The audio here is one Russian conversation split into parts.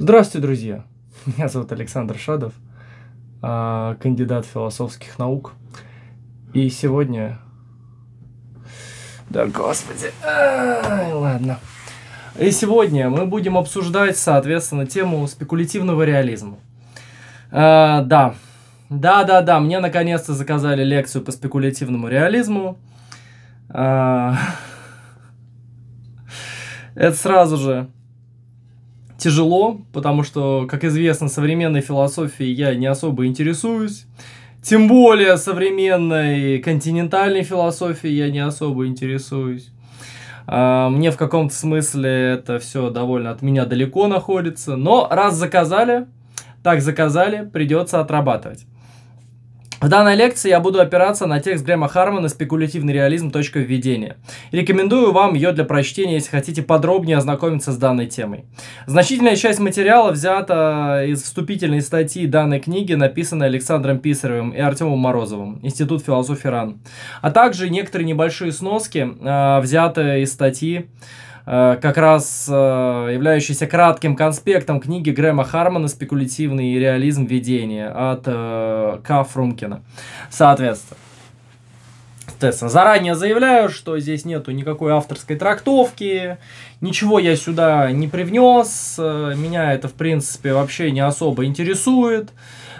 Здравствуйте, друзья! Меня зовут Александр Шадов, а, кандидат философских наук. И сегодня... Да господи! Ай, ладно. И сегодня мы будем обсуждать, соответственно, тему спекулятивного реализма. А, да, да, да, да, мне наконец-то заказали лекцию по спекулятивному реализму. А... Это сразу же тяжело, потому что, как известно, современной философией я не особо интересуюсь. Тем более современной континентальной философией я не особо интересуюсь. А, мне в каком-то смысле это все довольно от меня далеко находится. Но раз заказали, так заказали, придется отрабатывать. В данной лекции я буду опираться на текст Грэма Хармана «Спекулятивный реализм. Точка введения». Рекомендую вам ее для прочтения, если хотите подробнее ознакомиться с данной темой. Значительная часть материала взята из вступительной статьи данной книги, написанной Александром Писаревым и Артемом Морозовым, Институт философии РАН, а также некоторые небольшие сноски, а, взятые из статьи Э, как раз э, являющийся кратким конспектом книги Грэма Хармана «Спекулятивный реализм ведения» от э, К. Фрумкина. Соответственно. Соответственно, заранее заявляю, что здесь нету никакой авторской трактовки, ничего я сюда не привнес, меня это, в принципе, вообще не особо интересует.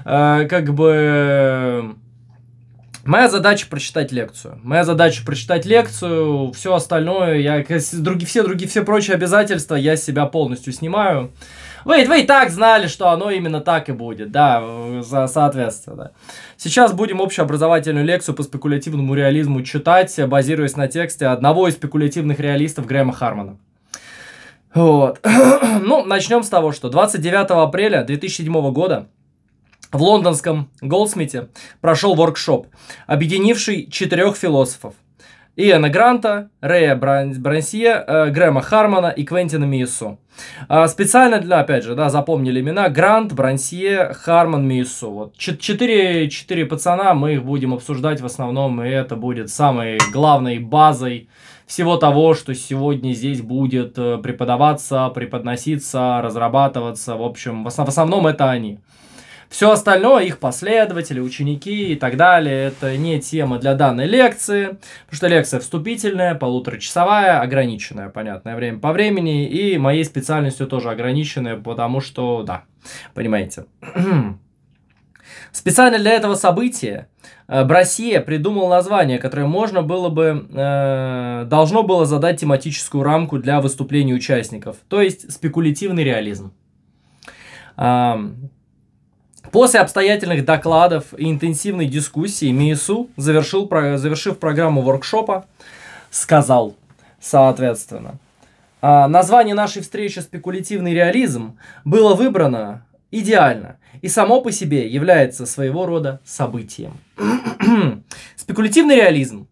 Как бы Моя задача прочитать лекцию. Моя задача прочитать лекцию, все остальное, я, другие все другие, все прочие обязательства я с себя полностью снимаю. Вы, вы и так знали, что оно именно так и будет, да, э, за, соответственно. Сейчас будем общеобразовательную лекцию по спекулятивному реализму читать, базируясь на тексте одного из спекулятивных реалистов Грэма Хармана. Вот. ну, начнем с того, что 29 апреля 2007 года в лондонском Голдсмите прошел воркшоп, объединивший четырех философов. Иэна Гранта, Рэя Брансье, э, Грэма Хармана и Квентина Миюсу. А, специально для, опять же, да, запомнили имена, Грант, Брансье, Харман, Миюсу. Вот четыре, четыре пацана, мы их будем обсуждать в основном, и это будет самой главной базой всего того, что сегодня здесь будет э, преподаваться, преподноситься, разрабатываться. В общем, в основном это они. Все остальное, их последователи, ученики и так далее, это не тема для данной лекции, потому что лекция вступительная, полуторачасовая, ограниченная, понятное время по времени, и моей специальностью тоже ограниченная, потому что, да, понимаете. Специально для этого события э, Броссия придумал название, которое можно было бы, э, должно было задать тематическую рамку для выступлений участников, то есть спекулятивный реализм. Э, После обстоятельных докладов и интенсивной дискуссии МИСУ, завершил, завершив программу воркшопа, сказал, соответственно, «А, название нашей встречи «Спекулятивный реализм» было выбрано идеально и само по себе является своего рода событием. Спекулятивный реализм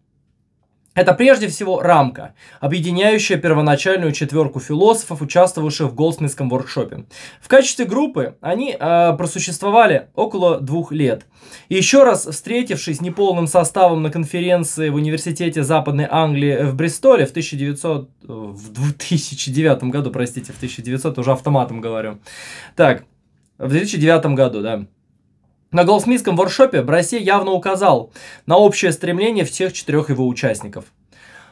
это прежде всего рамка, объединяющая первоначальную четверку философов, участвовавших в Голдсмитском воркшопе. В качестве группы они э, просуществовали около двух лет. И еще раз встретившись неполным составом на конференции в Университете Западной Англии в Бристоле в, 1900, в 2009 году, простите, в 1900, уже автоматом говорю. Так, в 2009 году, да. На голсмитском воршопе Бросе явно указал на общее стремление всех четырех его участников.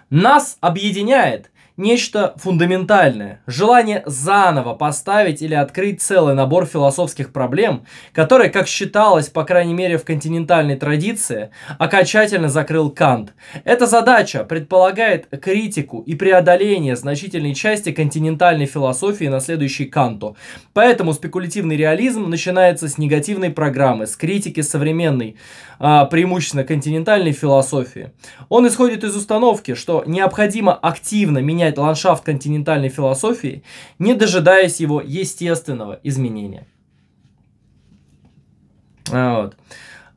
Нас объединяет нечто фундаментальное, желание заново поставить или открыть целый набор философских проблем, которые, как считалось, по крайней мере в континентальной традиции, окончательно закрыл Кант. Эта задача предполагает критику и преодоление значительной части континентальной философии, на следующий Канту. Поэтому спекулятивный реализм начинается с негативной программы, с критики современной, а, преимущественно континентальной философии. Он исходит из установки, что необходимо активно менять менять ландшафт континентальной философии, не дожидаясь его естественного изменения. А, вот.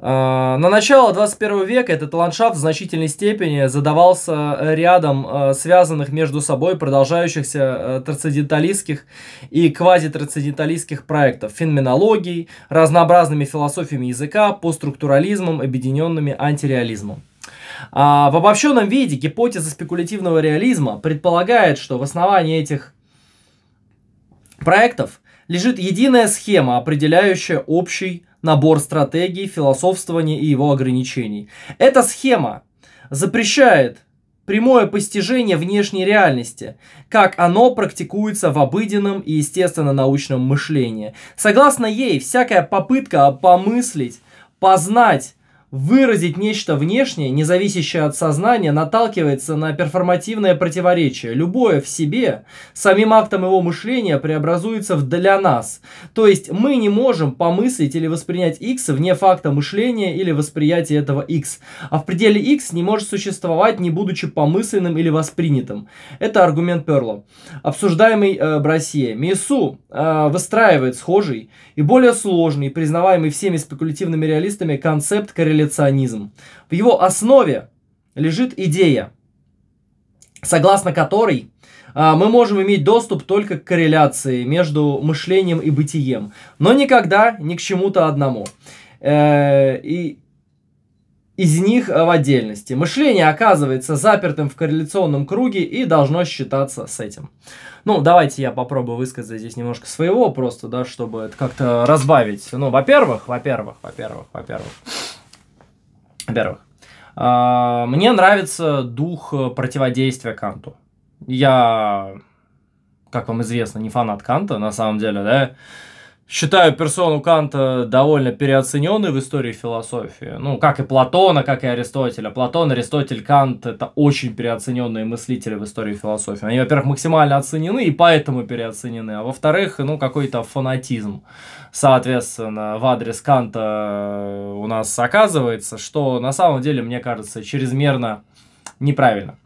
А, на начало 21 века этот ландшафт в значительной степени задавался э, рядом э, связанных между собой продолжающихся э, трансценденталистских и квазитрансценденталистских проектов, феноменологией, разнообразными философиями языка, постструктурализмом, объединенными антиреализмом. А, в обобщенном виде гипотеза спекулятивного реализма предполагает, что в основании этих проектов лежит единая схема, определяющая общий набор стратегий, философствования и его ограничений. Эта схема запрещает прямое постижение внешней реальности, как оно практикуется в обыденном и естественно-научном мышлении. Согласно ей, всякая попытка помыслить, познать выразить нечто внешнее, не зависящее от сознания, наталкивается на перформативное противоречие. Любое в себе, самим актом его мышления преобразуется в «для нас». То есть мы не можем помыслить или воспринять X вне факта мышления или восприятия этого X. А в пределе X не может существовать, не будучи помысленным или воспринятым. Это аргумент Перла, обсуждаемый э, Броссией. Мису э, выстраивает схожий и более сложный, признаваемый всеми спекулятивными реалистами, концепт корреляции корреляционизм. В его основе лежит идея, согласно которой а, мы можем иметь доступ только к корреляции между мышлением и бытием, но никогда ни к чему-то одному. Э, и из них э, в отдельности. Мышление оказывается запертым в корреляционном круге и должно считаться с этим. Ну, давайте я попробую высказать здесь немножко своего, просто, да, чтобы это как-то разбавить. Ну, во-первых, во-первых, во-первых, во-первых. Во-первых. А, мне нравится дух э, противодействия Канту. Я, как вам известно, не фанат Канта, на самом деле, да, Считаю персону Канта довольно переоцененной в истории философии. Ну, как и Платона, как и Аристотеля. Платон, Аристотель, Кант – это очень переоцененные мыслители в истории философии. Они, во-первых, максимально оценены и поэтому переоценены. А во-вторых, ну, какой-то фанатизм. Соответственно, в адрес Канта э, у нас оказывается, что на самом деле, мне кажется, чрезмерно неправильно.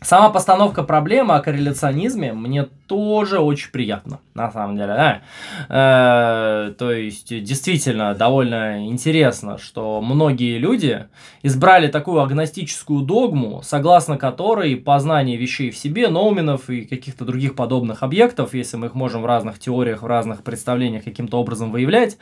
Сама постановка проблемы о корреляционизме мне тоже очень приятно, на самом деле. Да? Э, то есть, действительно, довольно интересно, что многие люди избрали такую агностическую догму, согласно которой познание вещей в себе, ноуменов и каких-то других подобных объектов, если мы их можем в разных теориях, в разных представлениях каким-то образом выявлять, э,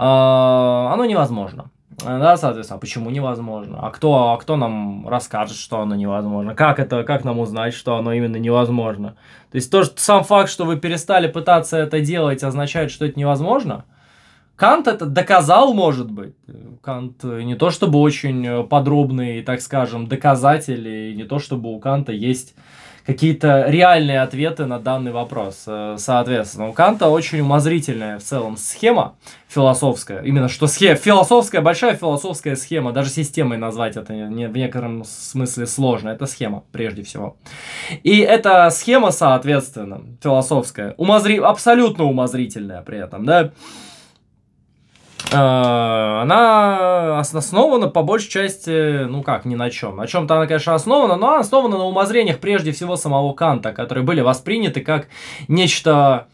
оно невозможно. Да, соответственно, а почему невозможно? А кто, а кто нам расскажет, что оно невозможно? Как это, как нам узнать, что оно именно невозможно? То есть то, что сам факт, что вы перестали пытаться это делать, означает, что это невозможно? Кант это доказал, может быть. Кант не то чтобы очень э, подробный, так скажем, доказатель, и не то чтобы у Канта есть какие-то реальные ответы на данный вопрос. Э, соответственно, у Канта очень умозрительная в целом схема философская. Именно что схема, философская, большая философская схема. Даже системой назвать это не, в некотором смысле сложно. Это схема, прежде всего. И эта схема, соответственно, философская, умозри, абсолютно умозрительная при этом, да, Э, она основана по большей части, ну как, ни на чем. На чем-то она, конечно, основана, но она основана на умозрениях прежде всего самого Канта, которые были восприняты как нечто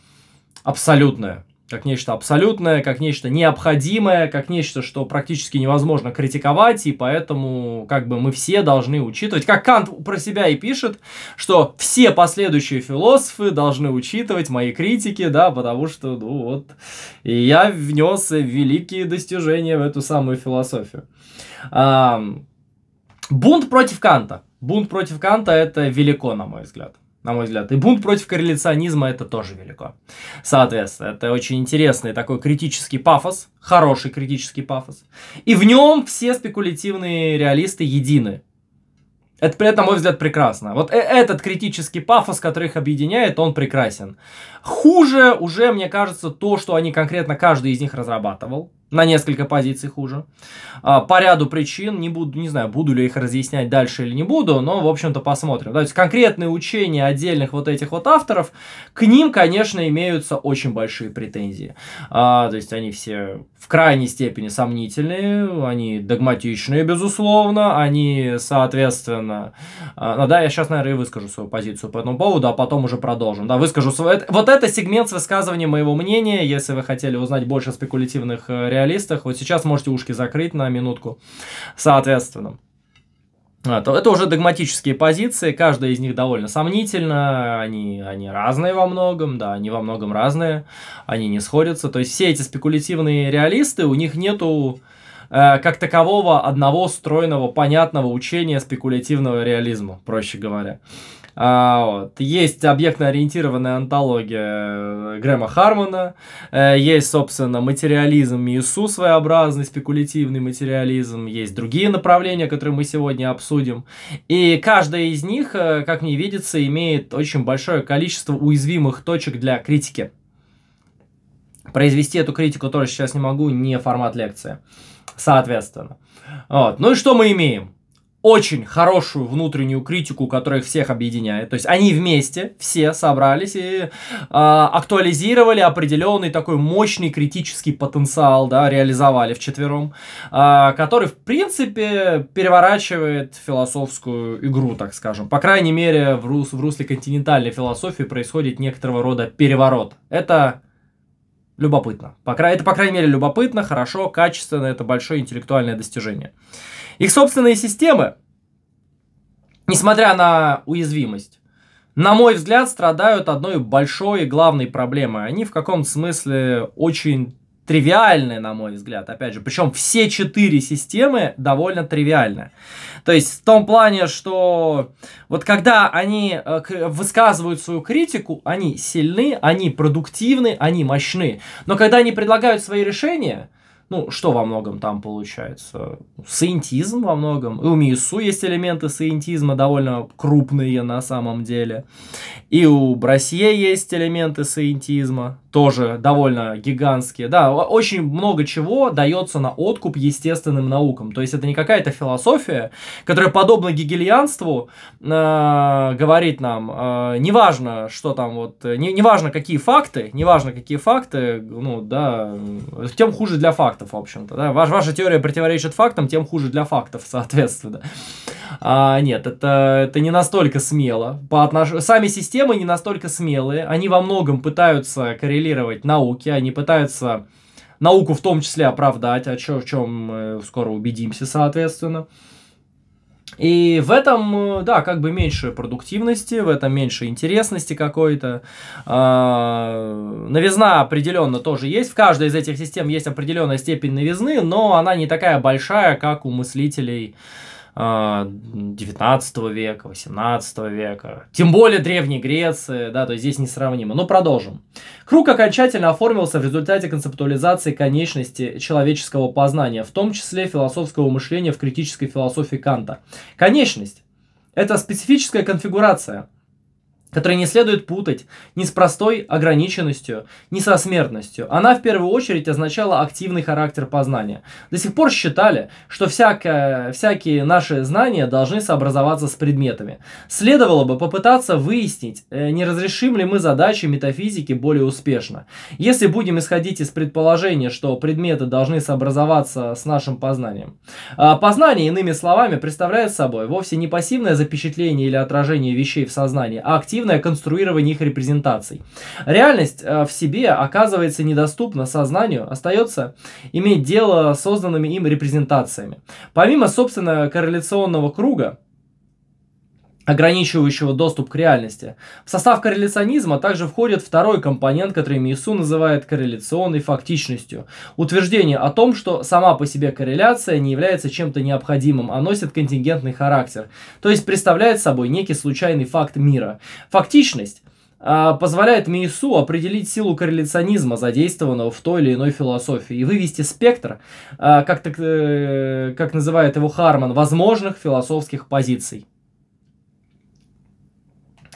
абсолютное как нечто абсолютное, как нечто необходимое, как нечто, что практически невозможно критиковать, и поэтому как бы мы все должны учитывать, как Кант про себя и пишет, что все последующие философы должны учитывать мои критики, да, потому что, ну вот, и я внес великие достижения в эту самую философию. А, бунт против Канта. Бунт против Канта это велико, на мой взгляд на мой взгляд. И бунт против корреляционизма это тоже велико. Соответственно, это очень интересный такой критический пафос, хороший критический пафос. И в нем все спекулятивные реалисты едины. Это, при этом, на мой взгляд, прекрасно. Вот э, этот критический пафос, который их объединяет, он прекрасен. Хуже уже, мне кажется, то, что они конкретно каждый из них разрабатывал на несколько позиций хуже. А, по ряду причин, не буду, не знаю, буду ли их разъяснять дальше или не буду, но, в общем-то, посмотрим. то есть, конкретные учения отдельных вот этих вот авторов, к ним, конечно, имеются очень большие претензии. А, то есть, они все в крайней степени сомнительные, они догматичные, безусловно, они, соответственно... А, ну, да, я сейчас, наверное, и выскажу свою позицию по этому поводу, а потом уже продолжим. Да, выскажу свой Вот это сегмент с высказыванием моего мнения, если вы хотели узнать больше спекулятивных э, реалий реалистах. Вот сейчас можете ушки закрыть на минутку, соответственно. А, это уже догматические позиции, каждая из них довольно сомнительна, они, они разные во многом, да, они во многом разные, они не сходятся. То есть все эти спекулятивные реалисты, у них нету э, как такового одного стройного, понятного учения спекулятивного реализма, проще говоря. А, вот. Есть объектно-ориентированная антология э, Грэма Хармона, э, есть, собственно, материализм Иисус своеобразный, спекулятивный материализм, есть другие направления, которые мы сегодня обсудим. И каждая из них, э, как мне видится, имеет очень большое количество уязвимых точек для критики. Произвести эту критику тоже сейчас не могу, не формат лекции. Соответственно. Вот. Ну и что мы имеем? очень хорошую внутреннюю критику, которая их всех объединяет. То есть они вместе, все собрались и э, актуализировали определенный такой мощный критический потенциал, да, реализовали вчетвером, э, который, в принципе, переворачивает философскую игру, так скажем. По крайней мере, в, рус, в русле континентальной философии происходит некоторого рода переворот. Это любопытно. По, это, по крайней мере, любопытно, хорошо, качественно, это большое интеллектуальное достижение. Их собственные системы, несмотря на уязвимость, на мой взгляд, страдают одной большой и главной проблемой. Они в каком-то смысле очень тривиальны, на мой взгляд, опять же. Причем все четыре системы довольно тривиальны. То есть в том плане, что вот когда они э, высказывают свою критику, они сильны, они продуктивны, они мощны. Но когда они предлагают свои решения, ну, что во многом там получается? Саентизм во многом. И у Миису есть элементы саентизма, довольно крупные на самом деле. И у Броссье есть элементы саентизма тоже довольно гигантские. Да, очень много чего дается на откуп естественным наукам. То есть это не какая-то философия, которая подобно гегельянству э, говорит нам, э, неважно, что там вот, э, не, неважно, какие факты, неважно, какие факты, ну да, тем хуже для фактов, в общем-то. Да? Ваш, ваша теория противоречит фактам, тем хуже для фактов, соответственно. А, нет, это, это не настолько смело. По отнош... Сами системы не настолько смелые, они во многом пытаются коррелировать апеллировать науке, они пытаются науку в том числе оправдать, о чем, в чем мы скоро убедимся, соответственно. И в этом, э, да, как бы меньше продуктивности, в этом меньше интересности какой-то. А, новизна определенно тоже есть. В каждой из этих систем есть определенная степень новизны, но она не такая большая, как у мыслителей 19 а, века, 18 века, тем более Древней Греции, да, то есть здесь несравнимо. Но продолжим. Круг окончательно оформился в результате концептуализации конечности человеческого познания, в том числе философского мышления в критической философии Канта. Конечность – это специфическая конфигурация – которые не следует путать ни с простой ограниченностью, ни со смертностью. Она в первую очередь означала активный характер познания. До сих пор считали, что всякое, всякие наши знания должны сообразоваться с предметами. Следовало бы попытаться выяснить, э, не разрешим ли мы задачи метафизики более успешно. Если будем исходить из предположения, что предметы должны сообразоваться с нашим познанием. А, познание, иными словами, представляет собой вовсе не пассивное запечатление или отражение вещей в сознании, а активное эффективное конструирование их репрезентаций. Реальность э, в себе оказывается недоступна сознанию, остается иметь дело с созданными им репрезентациями. Помимо, собственно, корреляционного круга, ограничивающего доступ к реальности. В состав корреляционизма также входит второй компонент, который Миесу называет корреляционной фактичностью. Утверждение о том, что сама по себе корреляция не является чем-то необходимым, а носит контингентный характер, то есть представляет собой некий случайный факт мира. Фактичность а, позволяет Мейсу определить силу корреляционизма, задействованного в той или иной философии, и вывести спектр, а, как, так, э, как называет его Харман, возможных философских позиций.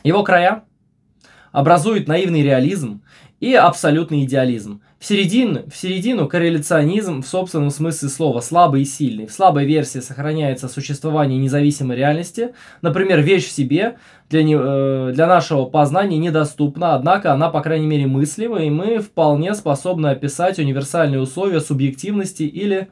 Его края образуют наивный реализм и абсолютный идеализм. В середину, в середину корреляционизм в собственном смысле слова слабый и сильный. В слабой версии сохраняется существование независимой реальности, например, вещь в себе, для, не, э, для нашего познания недоступна, однако она, по крайней мере, мыслима и мы вполне способны описать универсальные условия субъективности или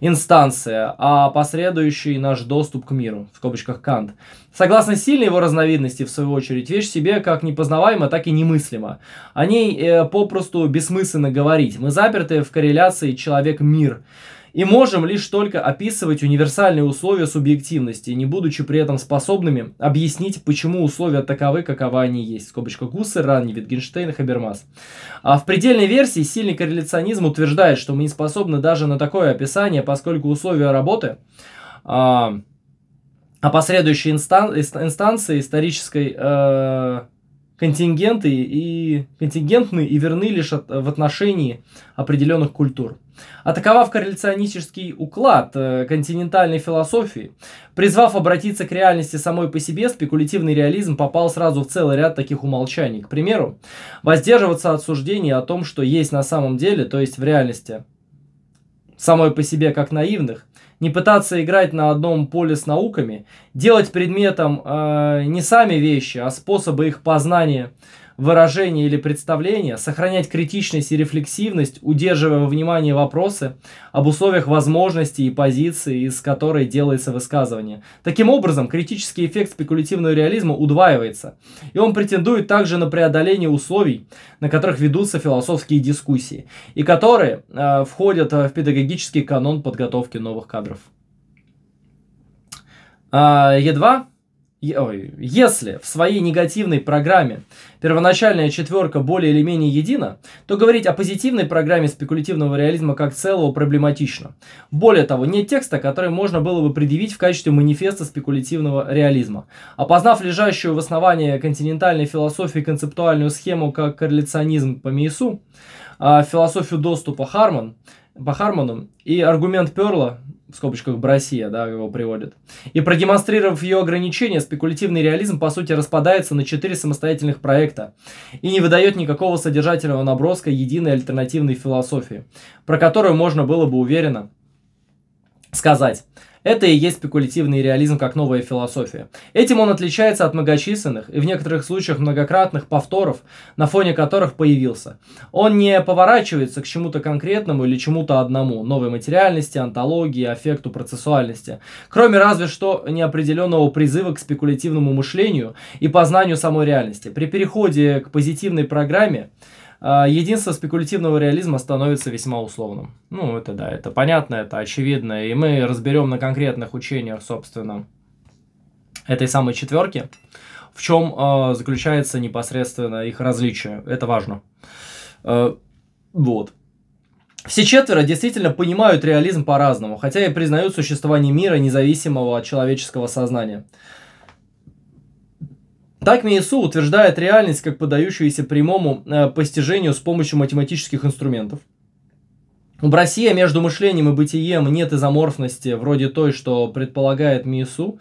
инстанция, а посредующий наш доступ к миру, в скобочках Кант. Согласно сильной его разновидности, в свою очередь, вещь себе как непознаваема, так и немыслима. О ней э, попросту бессмысленно говорить. Мы заперты в корреляции человек-мир и можем лишь только описывать универсальные условия субъективности, не будучи при этом способными объяснить, почему условия таковы, каковы они есть. Скобочка Гуссер, Ранни, Витгенштейн, Хабермас. А в предельной версии сильный корреляционизм утверждает, что мы не способны даже на такое описание, поскольку условия работы... А, а последующие инстан инстанции исторической э, контингенты и контингентны и верны лишь от, в отношении определенных культур атаковав корреляционистический уклад э, континентальной философии, призвав обратиться к реальности самой по себе, спекулятивный реализм попал сразу в целый ряд таких умолчаний. К примеру, воздерживаться от суждений о том, что есть на самом деле, то есть в реальности, самой по себе как наивных, не пытаться играть на одном поле с науками, делать предметом э, не сами вещи, а способы их познания – выражение или представление, сохранять критичность и рефлексивность, удерживая во внимании вопросы об условиях возможности и позиции, из которой делается высказывание. Таким образом, критический эффект спекулятивного реализма удваивается, и он претендует также на преодоление условий, на которых ведутся философские дискуссии, и которые э, входят э, в педагогический канон подготовки новых кадров. А, е Едва если в своей негативной программе первоначальная четверка более или менее едина, то говорить о позитивной программе спекулятивного реализма как целого проблематично. Более того, нет текста, который можно было бы предъявить в качестве манифеста спекулятивного реализма. Опознав лежащую в основании континентальной философии концептуальную схему как корреляционизм по Мейсу, а, философию доступа Харман, по Харману и аргумент Перла в скобочках Броссия, да, его приводит. И продемонстрировав ее ограничения, спекулятивный реализм, по сути, распадается на четыре самостоятельных проекта и не выдает никакого содержательного наброска единой альтернативной философии, про которую можно было бы уверенно сказать. Это и есть спекулятивный реализм как новая философия. Этим он отличается от многочисленных и в некоторых случаях многократных повторов, на фоне которых появился. Он не поворачивается к чему-то конкретному или чему-то одному, новой материальности, антологии, аффекту, процессуальности, кроме разве что неопределенного призыва к спекулятивному мышлению и познанию самой реальности. При переходе к позитивной программе а, единство спекулятивного реализма становится весьма условным. Ну, это да, это понятно, это очевидно, и мы разберем на конкретных учениях, собственно, этой самой четверки, в чем э, а, заключается непосредственно их различие. Это важно. Э, вот. Все четверо действительно понимают реализм по-разному, хотя и признают существование мира, независимого от человеческого сознания. Так Миесу утверждает реальность как подающуюся прямому э, постижению с помощью математических инструментов. В России между мышлением и бытием нет изоморфности, вроде той, что предполагает Миесу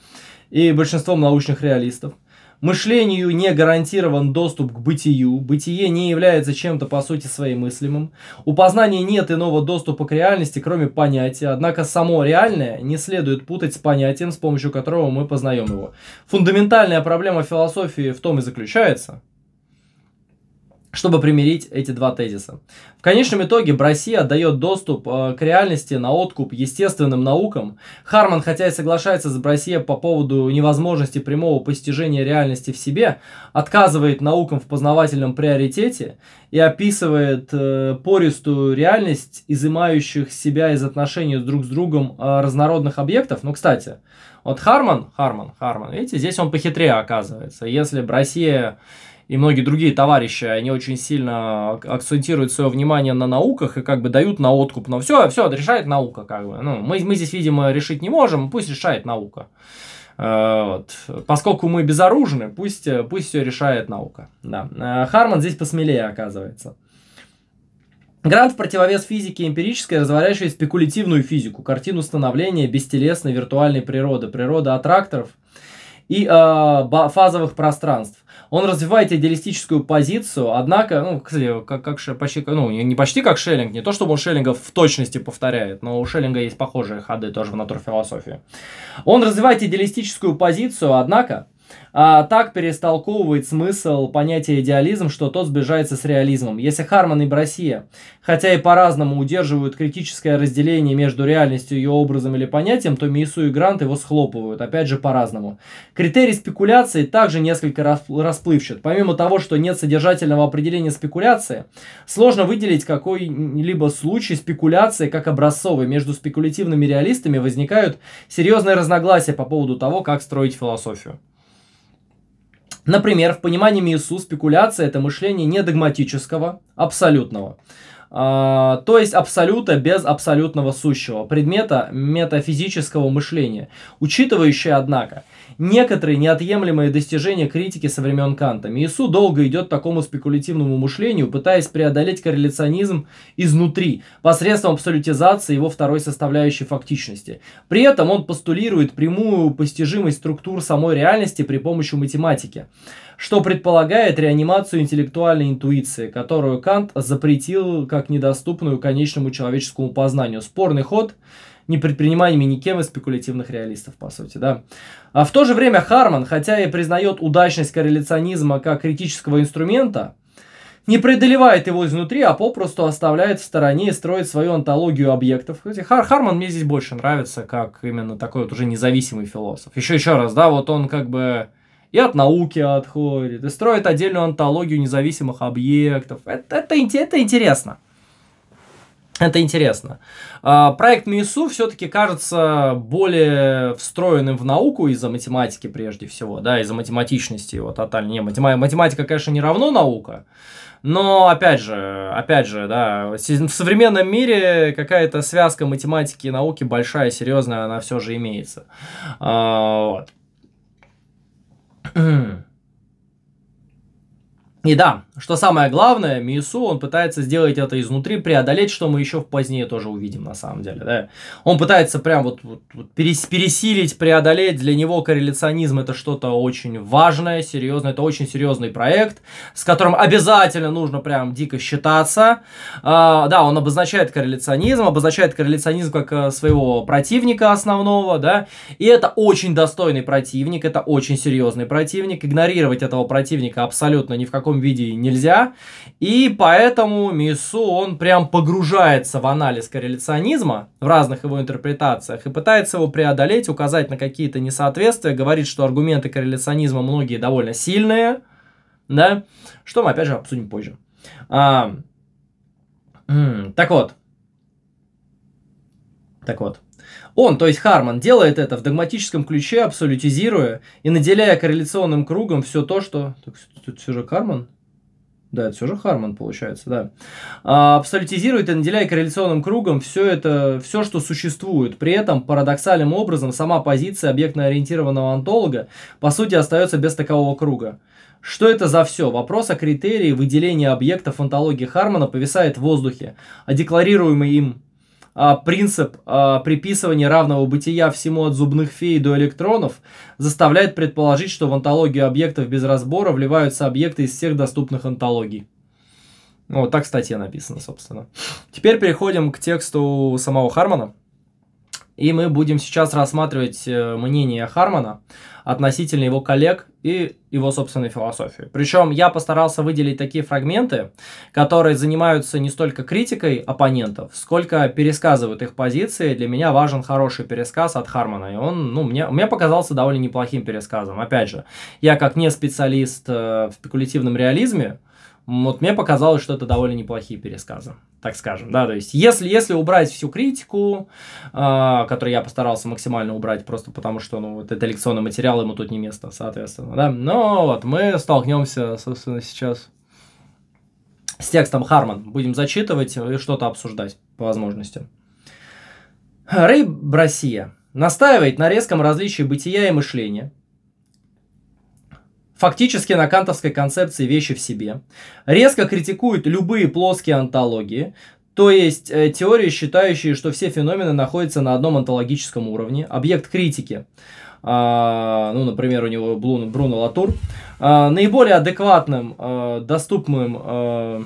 и большинством научных реалистов – Мышлению не гарантирован доступ к бытию, бытие не является чем-то по сути своим мыслимым. У познания нет иного доступа к реальности, кроме понятия, однако само реальное не следует путать с понятием, с помощью которого мы познаем его. Фундаментальная проблема философии в том и заключается – чтобы примирить эти два тезиса. В конечном итоге Россия отдает доступ э, к реальности на откуп естественным наукам. Харман, хотя и соглашается с Россией по поводу невозможности прямого постижения реальности в себе, отказывает наукам в познавательном приоритете и описывает э, пористую реальность, изымающих себя из отношений друг с другом э, разнородных объектов. Ну, кстати, вот Харман, Харман, Харман, видите, здесь он похитрее оказывается. Если Россия и многие другие товарищи, они очень сильно акцентируют свое внимание на науках и как бы дают на откуп. Но все, все, решает наука как бы. Ну, мы, мы здесь, видимо, решить не можем, пусть решает наука. Э, вот. Поскольку мы безоружны, пусть, э, пусть все решает наука. Да. Э, Харман здесь посмелее оказывается. Грант в противовес физике эмпирической, разворачивает спекулятивную физику, картину становления бестелесной виртуальной природы, природы аттракторов и э, фазовых пространств. Он развивает идеалистическую позицию, однако, ну, кстати, как, как почти, ну, не почти как Шеллинг, не то чтобы он Шеллинга в точности повторяет, но у Шеллинга есть похожие ходы тоже в натурфилософии. Он развивает идеалистическую позицию, однако а так перестолковывает смысл понятия идеализм, что тот сближается с реализмом. Если Харман и Броссия, хотя и по-разному удерживают критическое разделение между реальностью, ее образом или понятием, то Мису и Грант его схлопывают, опять же по-разному. Критерий спекуляции также несколько расплывчат. Помимо того, что нет содержательного определения спекуляции, сложно выделить какой-либо случай спекуляции как образцовый. Между спекулятивными реалистами возникают серьезные разногласия по поводу того, как строить философию. Например, в понимании Иисус спекуляция – это мышление не догматического, абсолютного. А, то есть абсолюта без абсолютного сущего, предмета метафизического мышления, учитывающее, однако – некоторые неотъемлемые достижения критики со времен Канта. Миесу долго идет к такому спекулятивному мышлению, пытаясь преодолеть корреляционизм изнутри, посредством абсолютизации его второй составляющей фактичности. При этом он постулирует прямую постижимость структур самой реальности при помощи математики, что предполагает реанимацию интеллектуальной интуиции, которую Кант запретил как недоступную конечному человеческому познанию. Спорный ход – не предпринимаемыми никем из спекулятивных реалистов, по сути, да. А в то же время Харман, хотя и признает удачность корреляционизма как критического инструмента, не преодолевает его изнутри, а попросту оставляет в стороне и строит свою антологию объектов. Хар Харман мне здесь больше нравится, как именно такой вот уже независимый философ. Еще еще раз, да, вот он как бы и от науки отходит, и строит отдельную антологию независимых объектов. Это, это, это интересно. Это интересно. А, проект МИСУ все-таки кажется более встроенным в науку из-за математики прежде всего, да, из-за математичности его тотально. Не, математика, математика, конечно, не равно наука, но, опять же, опять же, да, в современном мире какая-то связка математики и науки большая, серьезная, она все же имеется. А, вот. И да, что самое главное, Мису, он пытается сделать это изнутри, преодолеть, что мы еще позднее тоже увидим, на самом деле, да. Он пытается прям вот, вот, вот пересилить, преодолеть. Для него корреляционизм это что-то очень важное, серьезное. Это очень серьезный проект, с которым обязательно нужно прям дико считаться. А, да, он обозначает корреляционизм, обозначает корреляционизм как э, своего противника основного, да. И это очень достойный противник, это очень серьезный противник. Игнорировать этого противника абсолютно ни в каком таком виде нельзя. И поэтому Мису, он прям погружается в анализ корреляционизма в разных его интерпретациях и пытается его преодолеть, указать на какие-то несоответствия, говорит, что аргументы корреляционизма многие довольно сильные, да, что мы опять же обсудим позже. А, так вот, так вот, он, то есть Харман, делает это в догматическом ключе, абсолютизируя и наделяя корреляционным кругом все то, что... Так, тут все же Харман? Да, это все же Харман получается, да. А, абсолютизирует и наделяя корреляционным кругом все это, все, что существует. При этом парадоксальным образом сама позиция объектно-ориентированного антолога по сути остается без такового круга. Что это за все? Вопрос о критерии выделения объекта в антологии Хармана повисает в воздухе, а декларируемый им а, принцип а, приписывания равного бытия всему от зубных фей до электронов заставляет предположить, что в онтологию объектов без разбора вливаются объекты из всех доступных онтологий. Ну, вот так в статье написано, собственно. Теперь переходим к тексту самого Хармана. И мы будем сейчас рассматривать э, мнение Хармана относительно его коллег и его собственной философии. Причем я постарался выделить такие фрагменты, которые занимаются не столько критикой оппонентов, сколько пересказывают их позиции. Для меня важен хороший пересказ от Хармана. И он, ну, мне, мне показался довольно неплохим пересказом. Опять же, я как не специалист э, в спекулятивном реализме, вот мне показалось, что это довольно неплохие пересказы, так скажем, да, то есть если, если убрать всю критику, э, которую я постарался максимально убрать, просто потому что, ну, вот это лекционный материал, ему тут не место, соответственно, да, но вот мы столкнемся, собственно, сейчас с текстом Харман, будем зачитывать и что-то обсуждать по возможности. Рэй Брасия настаивает на резком различии бытия и мышления, фактически на кантовской концепции «вещи в себе», резко критикует любые плоские онтологии, то есть э, теории, считающие, что все феномены находятся на одном онтологическом уровне, объект критики, а, ну, например, у него Блун, Бруно Латур, а, наиболее адекватным, а, доступным а,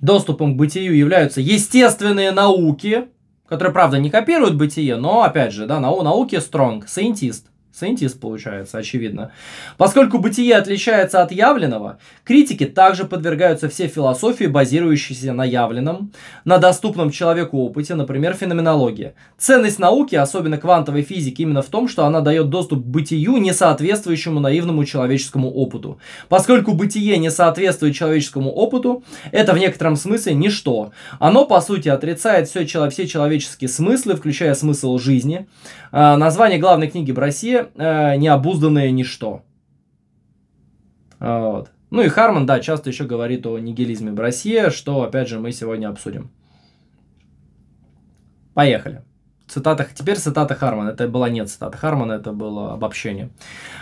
доступом к бытию являются естественные науки, которые, правда, не копируют бытие, но, опять же, да, нау науки Стронг, саентист, Сcientist получается, очевидно. Поскольку бытие отличается от явленного, критики также подвергаются все философии, базирующиеся на явленном, на доступном человеку опыте, например, феноменология. Ценность науки, особенно квантовой физики, именно в том, что она дает доступ к бытию, не соответствующему наивному человеческому опыту. Поскольку бытие не соответствует человеческому опыту, это в некотором смысле ничто. Оно, по сути, отрицает все, все человеческие смыслы, включая смысл жизни, а, название главной книги в России а, «Необузданное ничто». А, вот. Ну и Харман, да, часто еще говорит о нигилизме в России, что, опять же, мы сегодня обсудим. Поехали цитатах, теперь цитата Хармана. Это была не цитата Хармана, это было обобщение.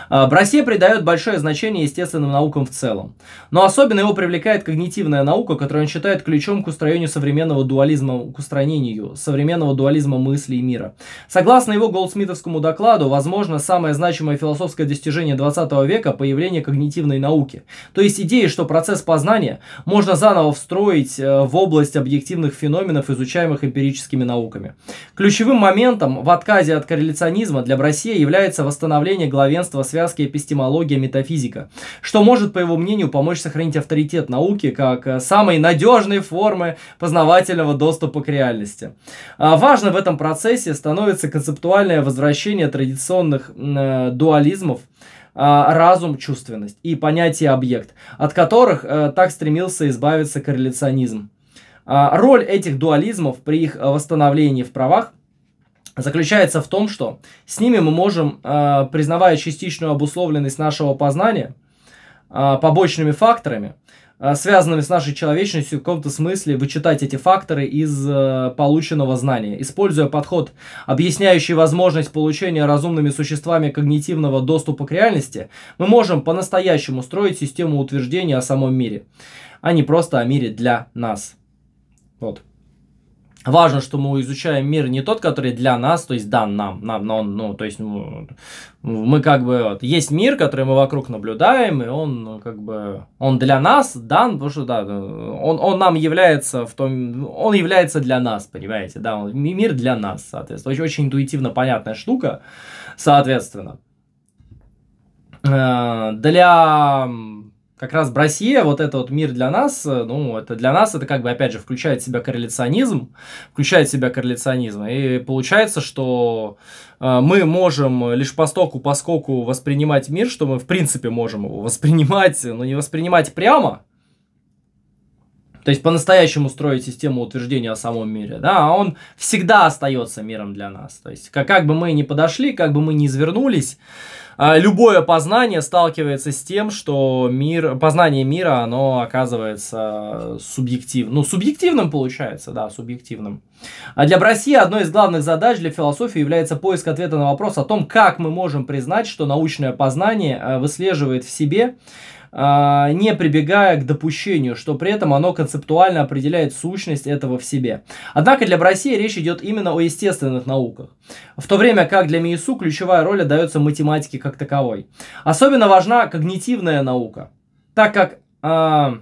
Броссия а, придает большое значение естественным наукам в целом. Но особенно его привлекает когнитивная наука, которую он считает ключом к устроению современного дуализма, к устранению современного дуализма мысли и мира. Согласно его Голдсмитовскому докладу, возможно, самое значимое философское достижение 20 века – появление когнитивной науки. То есть идеи, что процесс познания можно заново встроить э, в область объективных феноменов, изучаемых эмпирическими науками. Ключевым моментом в отказе от корреляционизма для Броссия является восстановление главенства связки эпистемология-метафизика, что может, по его мнению, помочь сохранить авторитет науки как э, самой надежной формы познавательного доступа к реальности. А, важно в этом процессе становится концептуальное возвращение традиционных э, дуализмов, а, разум, чувственность и понятие объект, от которых э, так стремился избавиться корреляционизм. А, роль этих дуализмов при их э, восстановлении в правах заключается в том, что с ними мы можем, э, признавая частичную обусловленность нашего познания э, побочными факторами, э, связанными с нашей человечностью, в каком-то смысле вычитать эти факторы из полученного знания. Используя подход, объясняющий возможность получения разумными существами когнитивного доступа к реальности, мы можем по-настоящему строить систему утверждений о самом мире, а не просто о мире для нас. Вот. Важно, что мы изучаем мир не тот, который для нас, то есть дан нам, нам, но он, ну, то есть ну, мы как бы, вот, есть мир, который мы вокруг наблюдаем, и он ну, как бы, он для нас дан, потому что, да, он, он нам является в том, он является для нас, понимаете, да, он, мир для нас, соответственно, очень, очень интуитивно понятная штука, соответственно. Э, для как раз Броссия, вот этот вот мир для нас, э, ну, это для нас это как бы, опять же, включает в себя корреляционизм, включает в себя корреляционизм, и получается, что э, мы можем лишь постоку, стоку, по скоку воспринимать мир, что мы, в принципе, можем его воспринимать, но не воспринимать прямо, то есть по-настоящему строить систему утверждения о самом мире, да, а он всегда остается миром для нас. То есть как, как бы мы ни подошли, как бы мы ни извернулись, а, любое познание сталкивается с тем, что мир, познание мира, оно оказывается э, субъективным. Ну, субъективным получается, да, субъективным. А для России одной из главных задач для философии является поиск ответа на вопрос о том, как мы можем признать, что научное познание э, выслеживает в себе а, не прибегая к допущению, что при этом оно концептуально определяет сущность этого в себе. Однако для России речь идет именно о естественных науках, в то время как для МИСУ ключевая роль отдается математике как таковой. Особенно важна когнитивная наука, так как а,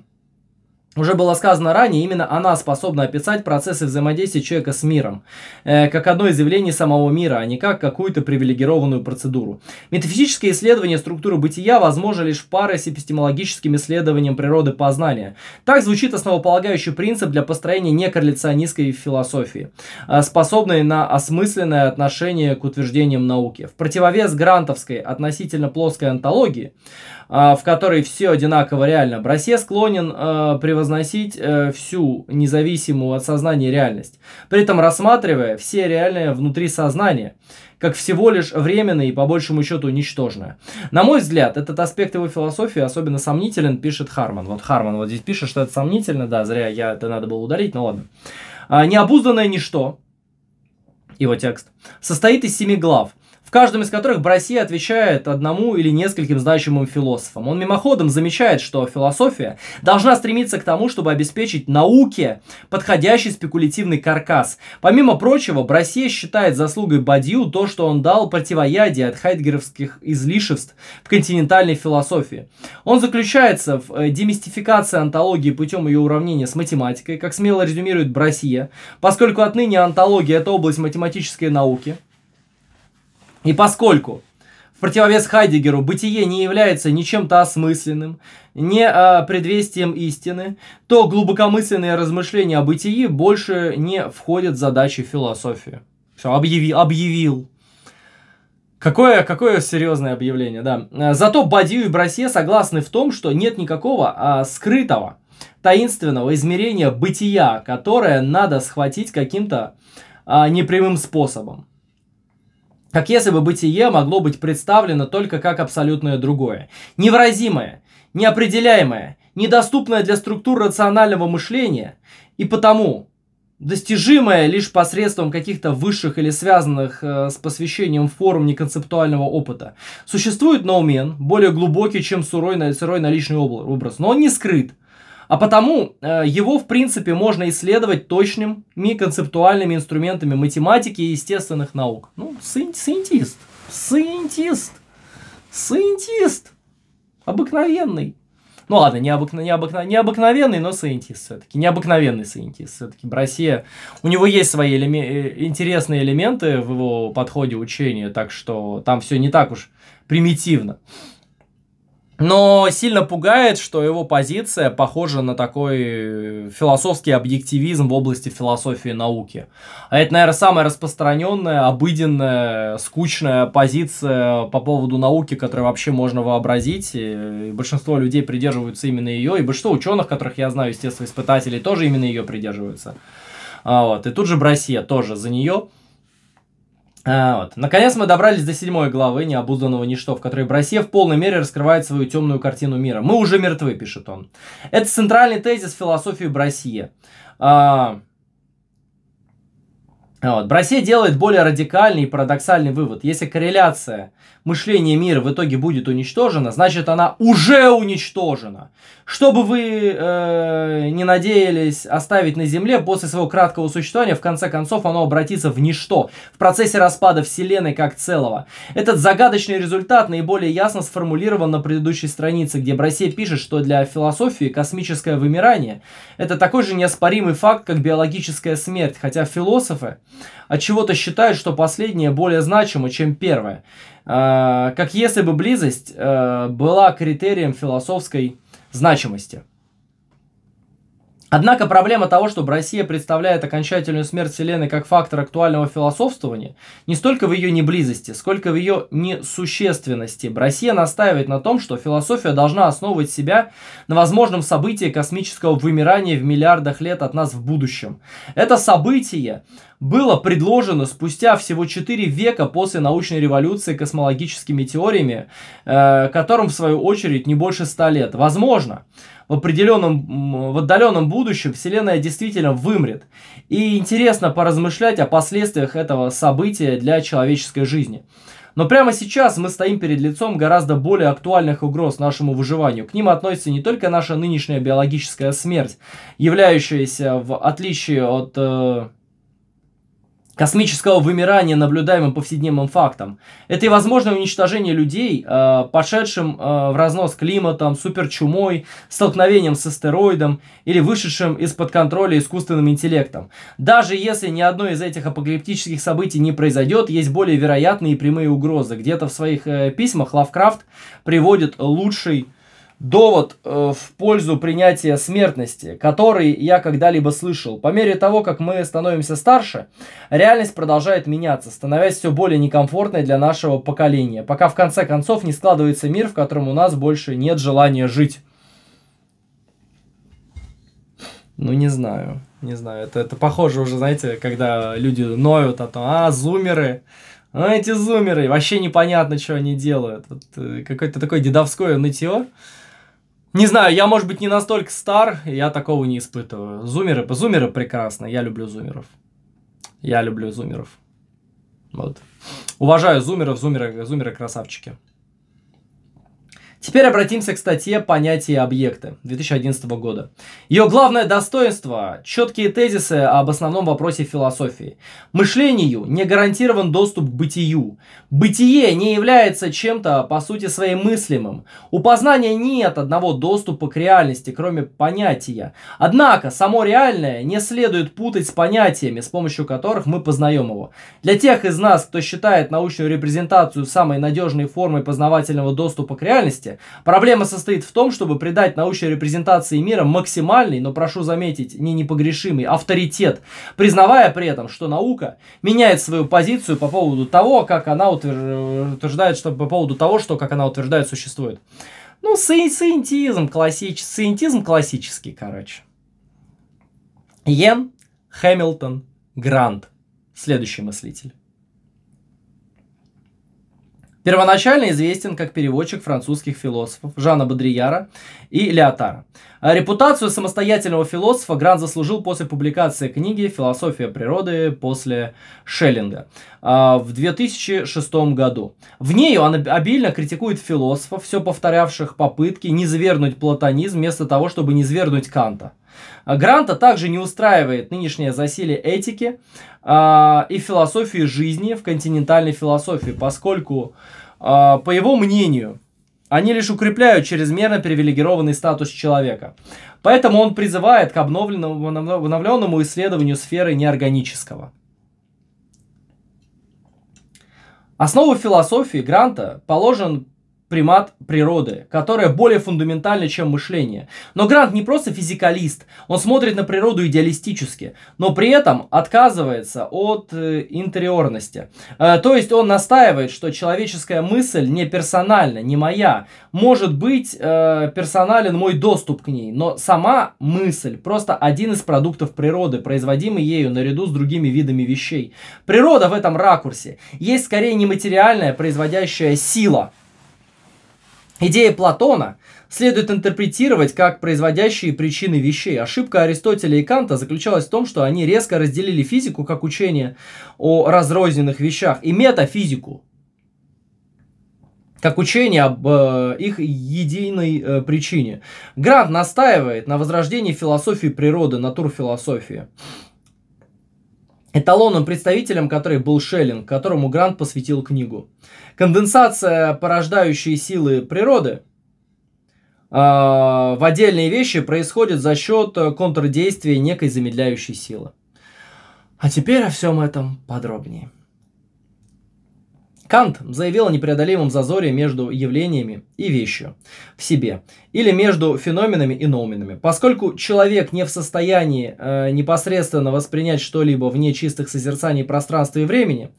уже было сказано ранее, именно она способна описать процессы взаимодействия человека с миром, э, как одно из явлений самого мира, а не как какую-то привилегированную процедуру. Метафизическое исследование структуры бытия возможно лишь в паре с эпистемологическим исследованием природы познания. Так звучит основополагающий принцип для построения некорреляционистской философии, э, способной на осмысленное отношение к утверждениям науки. В противовес грантовской относительно плоской антологии, а, в которой все одинаково реально. Бросе склонен э, превозносить э, всю независимую от сознания реальность, при этом рассматривая все реальные внутри сознания как всего лишь временное и по большему счету ничтожное. На мой взгляд, этот аспект его философии особенно сомнителен, пишет Харман. Вот Харман вот здесь пишет, что это сомнительно, да, зря я это надо было ударить, но ну ладно. А, необузданное ничто, его текст, состоит из семи глав, в каждом из которых Броссия отвечает одному или нескольким значимым философам. Он мимоходом замечает, что философия должна стремиться к тому, чтобы обеспечить науке подходящий спекулятивный каркас. Помимо прочего, Броссия считает заслугой Бадью то, что он дал противоядие от хайдгеровских излишеств в континентальной философии. Он заключается в э, демистификации антологии путем ее уравнения с математикой, как смело резюмирует Броссия, поскольку отныне антология – это область математической науки – и поскольку в противовес Хайдегеру бытие не является ничем-то осмысленным, не э, предвестием истины, то глубокомысленные размышления о бытии больше не входят в задачи философии. Все, объяви, объявил. Какое, какое серьезное объявление, да. Зато Бадью и Бросе согласны в том, что нет никакого а, скрытого, таинственного измерения бытия, которое надо схватить каким-то а, непрямым способом. Как если бы бытие могло быть представлено только как абсолютное другое. Невразимое, неопределяемое, недоступное для структур рационального мышления и потому достижимое лишь посредством каких-то высших или связанных э, с посвящением форм неконцептуального опыта. Существует ноумен, более глубокий, чем сырой сырой наличный образ, но он не скрыт. А потому э, его, в принципе, можно исследовать точными концептуальными инструментами математики и естественных наук. Ну, синтист, синтист, синтист, обыкновенный. Ну ладно, необыкно, необыкно, необыкновенный, но саентист все-таки. Необыкновенный саентист все-таки. Россия, у него есть свои элеме- э, интересные элементы в его подходе учения, так что там все не так уж примитивно. Но сильно пугает, что его позиция похожа на такой э, философский объективизм в области философии и науки. А это, наверное, самая распространенная, обыденная, скучная позиция по поводу науки, которую вообще можно вообразить. И э, большинство людей придерживаются именно ее, и большинство ученых, которых я знаю, естественно, испытателей, тоже именно ее придерживаются. А вот. И тут же Броссия тоже за нее. А, вот. Наконец мы добрались до седьмой главы «Необузданного ничто», в которой Бросе в полной мере раскрывает свою темную картину мира. «Мы уже мертвы», пишет он. Это центральный тезис философии Бросе. А, а, вот. Бросе делает более радикальный и парадоксальный вывод. Если корреляция мышление мира в итоге будет уничтожено, значит она уже уничтожена. чтобы вы э, не надеялись оставить на Земле, после своего краткого существования, в конце концов оно обратится в ничто, в процессе распада Вселенной как целого. Этот загадочный результат наиболее ясно сформулирован на предыдущей странице, где Броссей пишет, что для философии космическое вымирание – это такой же неоспоримый факт, как биологическая смерть, хотя философы от чего то считают, что последнее более значимо, чем первое. А, как если бы близость э, была критерием философской значимости. Однако проблема того, что Россия представляет окончательную смерть Вселенной как фактор актуального философствования, не столько в ее неблизости, сколько в ее несущественности. Россия настаивает на том, что философия должна основывать себя на возможном событии космического вымирания в миллиардах лет от нас в будущем. Это событие было предложено спустя всего 4 века после научной революции космологическими теориями, э, которым в свою очередь не больше 100 лет. Возможно, в определенном, в отдаленном будущем Вселенная действительно вымрет. И интересно поразмышлять о последствиях этого события для человеческой жизни. Но прямо сейчас мы стоим перед лицом гораздо более актуальных угроз нашему выживанию. К ним относится не только наша нынешняя биологическая смерть, являющаяся в отличие от... Э, космического вымирания, наблюдаемым повседневным фактом. Это и возможное уничтожение людей, э, пошедшим э, в разнос климатом, суперчумой, столкновением с астероидом или вышедшим из-под контроля искусственным интеллектом. Даже если ни одно из этих апокалиптических событий не произойдет, есть более вероятные и прямые угрозы. Где-то в своих э, письмах Лавкрафт приводит лучший довод э, в пользу принятия смертности, который я когда-либо слышал. По мере того, как мы становимся старше, реальность продолжает меняться, становясь все более некомфортной для нашего поколения, пока в конце концов не складывается мир, в котором у нас больше нет желания жить. Ну, не знаю, не знаю. Это, это похоже уже, знаете, когда люди ноют о том, а, зумеры, а эти зумеры, вообще непонятно, что они делают. Вот, э, какое-то такое дедовское нытье. Не знаю, я, может быть, не настолько стар, я такого не испытываю. Зумеры, зумеры прекрасно, я люблю зумеров. Я люблю зумеров. Вот. Уважаю зумеров, зумеры, зумеры красавчики. Теперь обратимся к статье «Понятия и объекты» 2011 года. Ее главное достоинство – четкие тезисы об основном вопросе философии. Мышлению не гарантирован доступ к бытию. Бытие не является чем-то, по сути, своим мыслимым. У познания нет одного доступа к реальности, кроме понятия. Однако, само реальное не следует путать с понятиями, с помощью которых мы познаем его. Для тех из нас, кто считает научную репрезентацию самой надежной формой познавательного доступа к реальности, месте. Проблема состоит в том, чтобы придать научной репрезентации мира максимальный, но прошу заметить, не непогрешимый авторитет, признавая при этом, что наука меняет свою позицию по поводу того, как она утверждает, что по поводу того, что, как она утверждает, существует. Ну, сиентизм классический, сиентизм классический, короче. Йен Хэмилтон Грант. Следующий мыслитель. Первоначально известен как переводчик французских философов Жана Бодрияра и Леотара. А репутацию самостоятельного философа Грант заслужил после публикации книги «Философия природы» после Шеллинга а, в 2006 году. В ней он обильно критикует философов, все повторявших попытки низвергнуть платонизм вместо того, чтобы низвергнуть Канта. А Гранта также не устраивает нынешнее засилие этики э, и философии жизни в континентальной философии, поскольку э, а, по его мнению, они лишь укрепляют чрезмерно привилегированный статус человека. Поэтому он призывает к обновленному, обновленному исследованию сферы неорганического. Основу философии Гранта положен примат природы, которая более фундаментальна, чем мышление. Но Грант не просто физикалист, он смотрит на природу идеалистически, но при этом отказывается от э, интериорности. Э, то есть он настаивает, что человеческая мысль не персональна, не моя. Может быть э, персонален мой доступ к ней, но сама мысль просто один из продуктов природы, производимый ею наряду с другими видами вещей. Природа в этом ракурсе есть скорее нематериальная производящая сила – Идея Платона следует интерпретировать как производящие причины вещей. Ошибка Аристотеля и Канта заключалась в том, что они резко разделили физику как учение о разрозненных вещах и метафизику как учение об э, их единой э, причине. Грант настаивает на возрождении философии природы, натурфилософии. философии. Эталонным представителем который был Шеллинг, которому Грант посвятил книгу. Конденсация порождающей силы природы а, в отдельные вещи происходит за счет контрдействия некой замедляющей силы. А теперь о всем этом подробнее. Кант заявил о непреодолимом зазоре между явлениями и вещью в себе, или между феноменами и ноуменами. Поскольку человек не в состоянии э, непосредственно воспринять что-либо вне чистых созерцаний пространства и времени,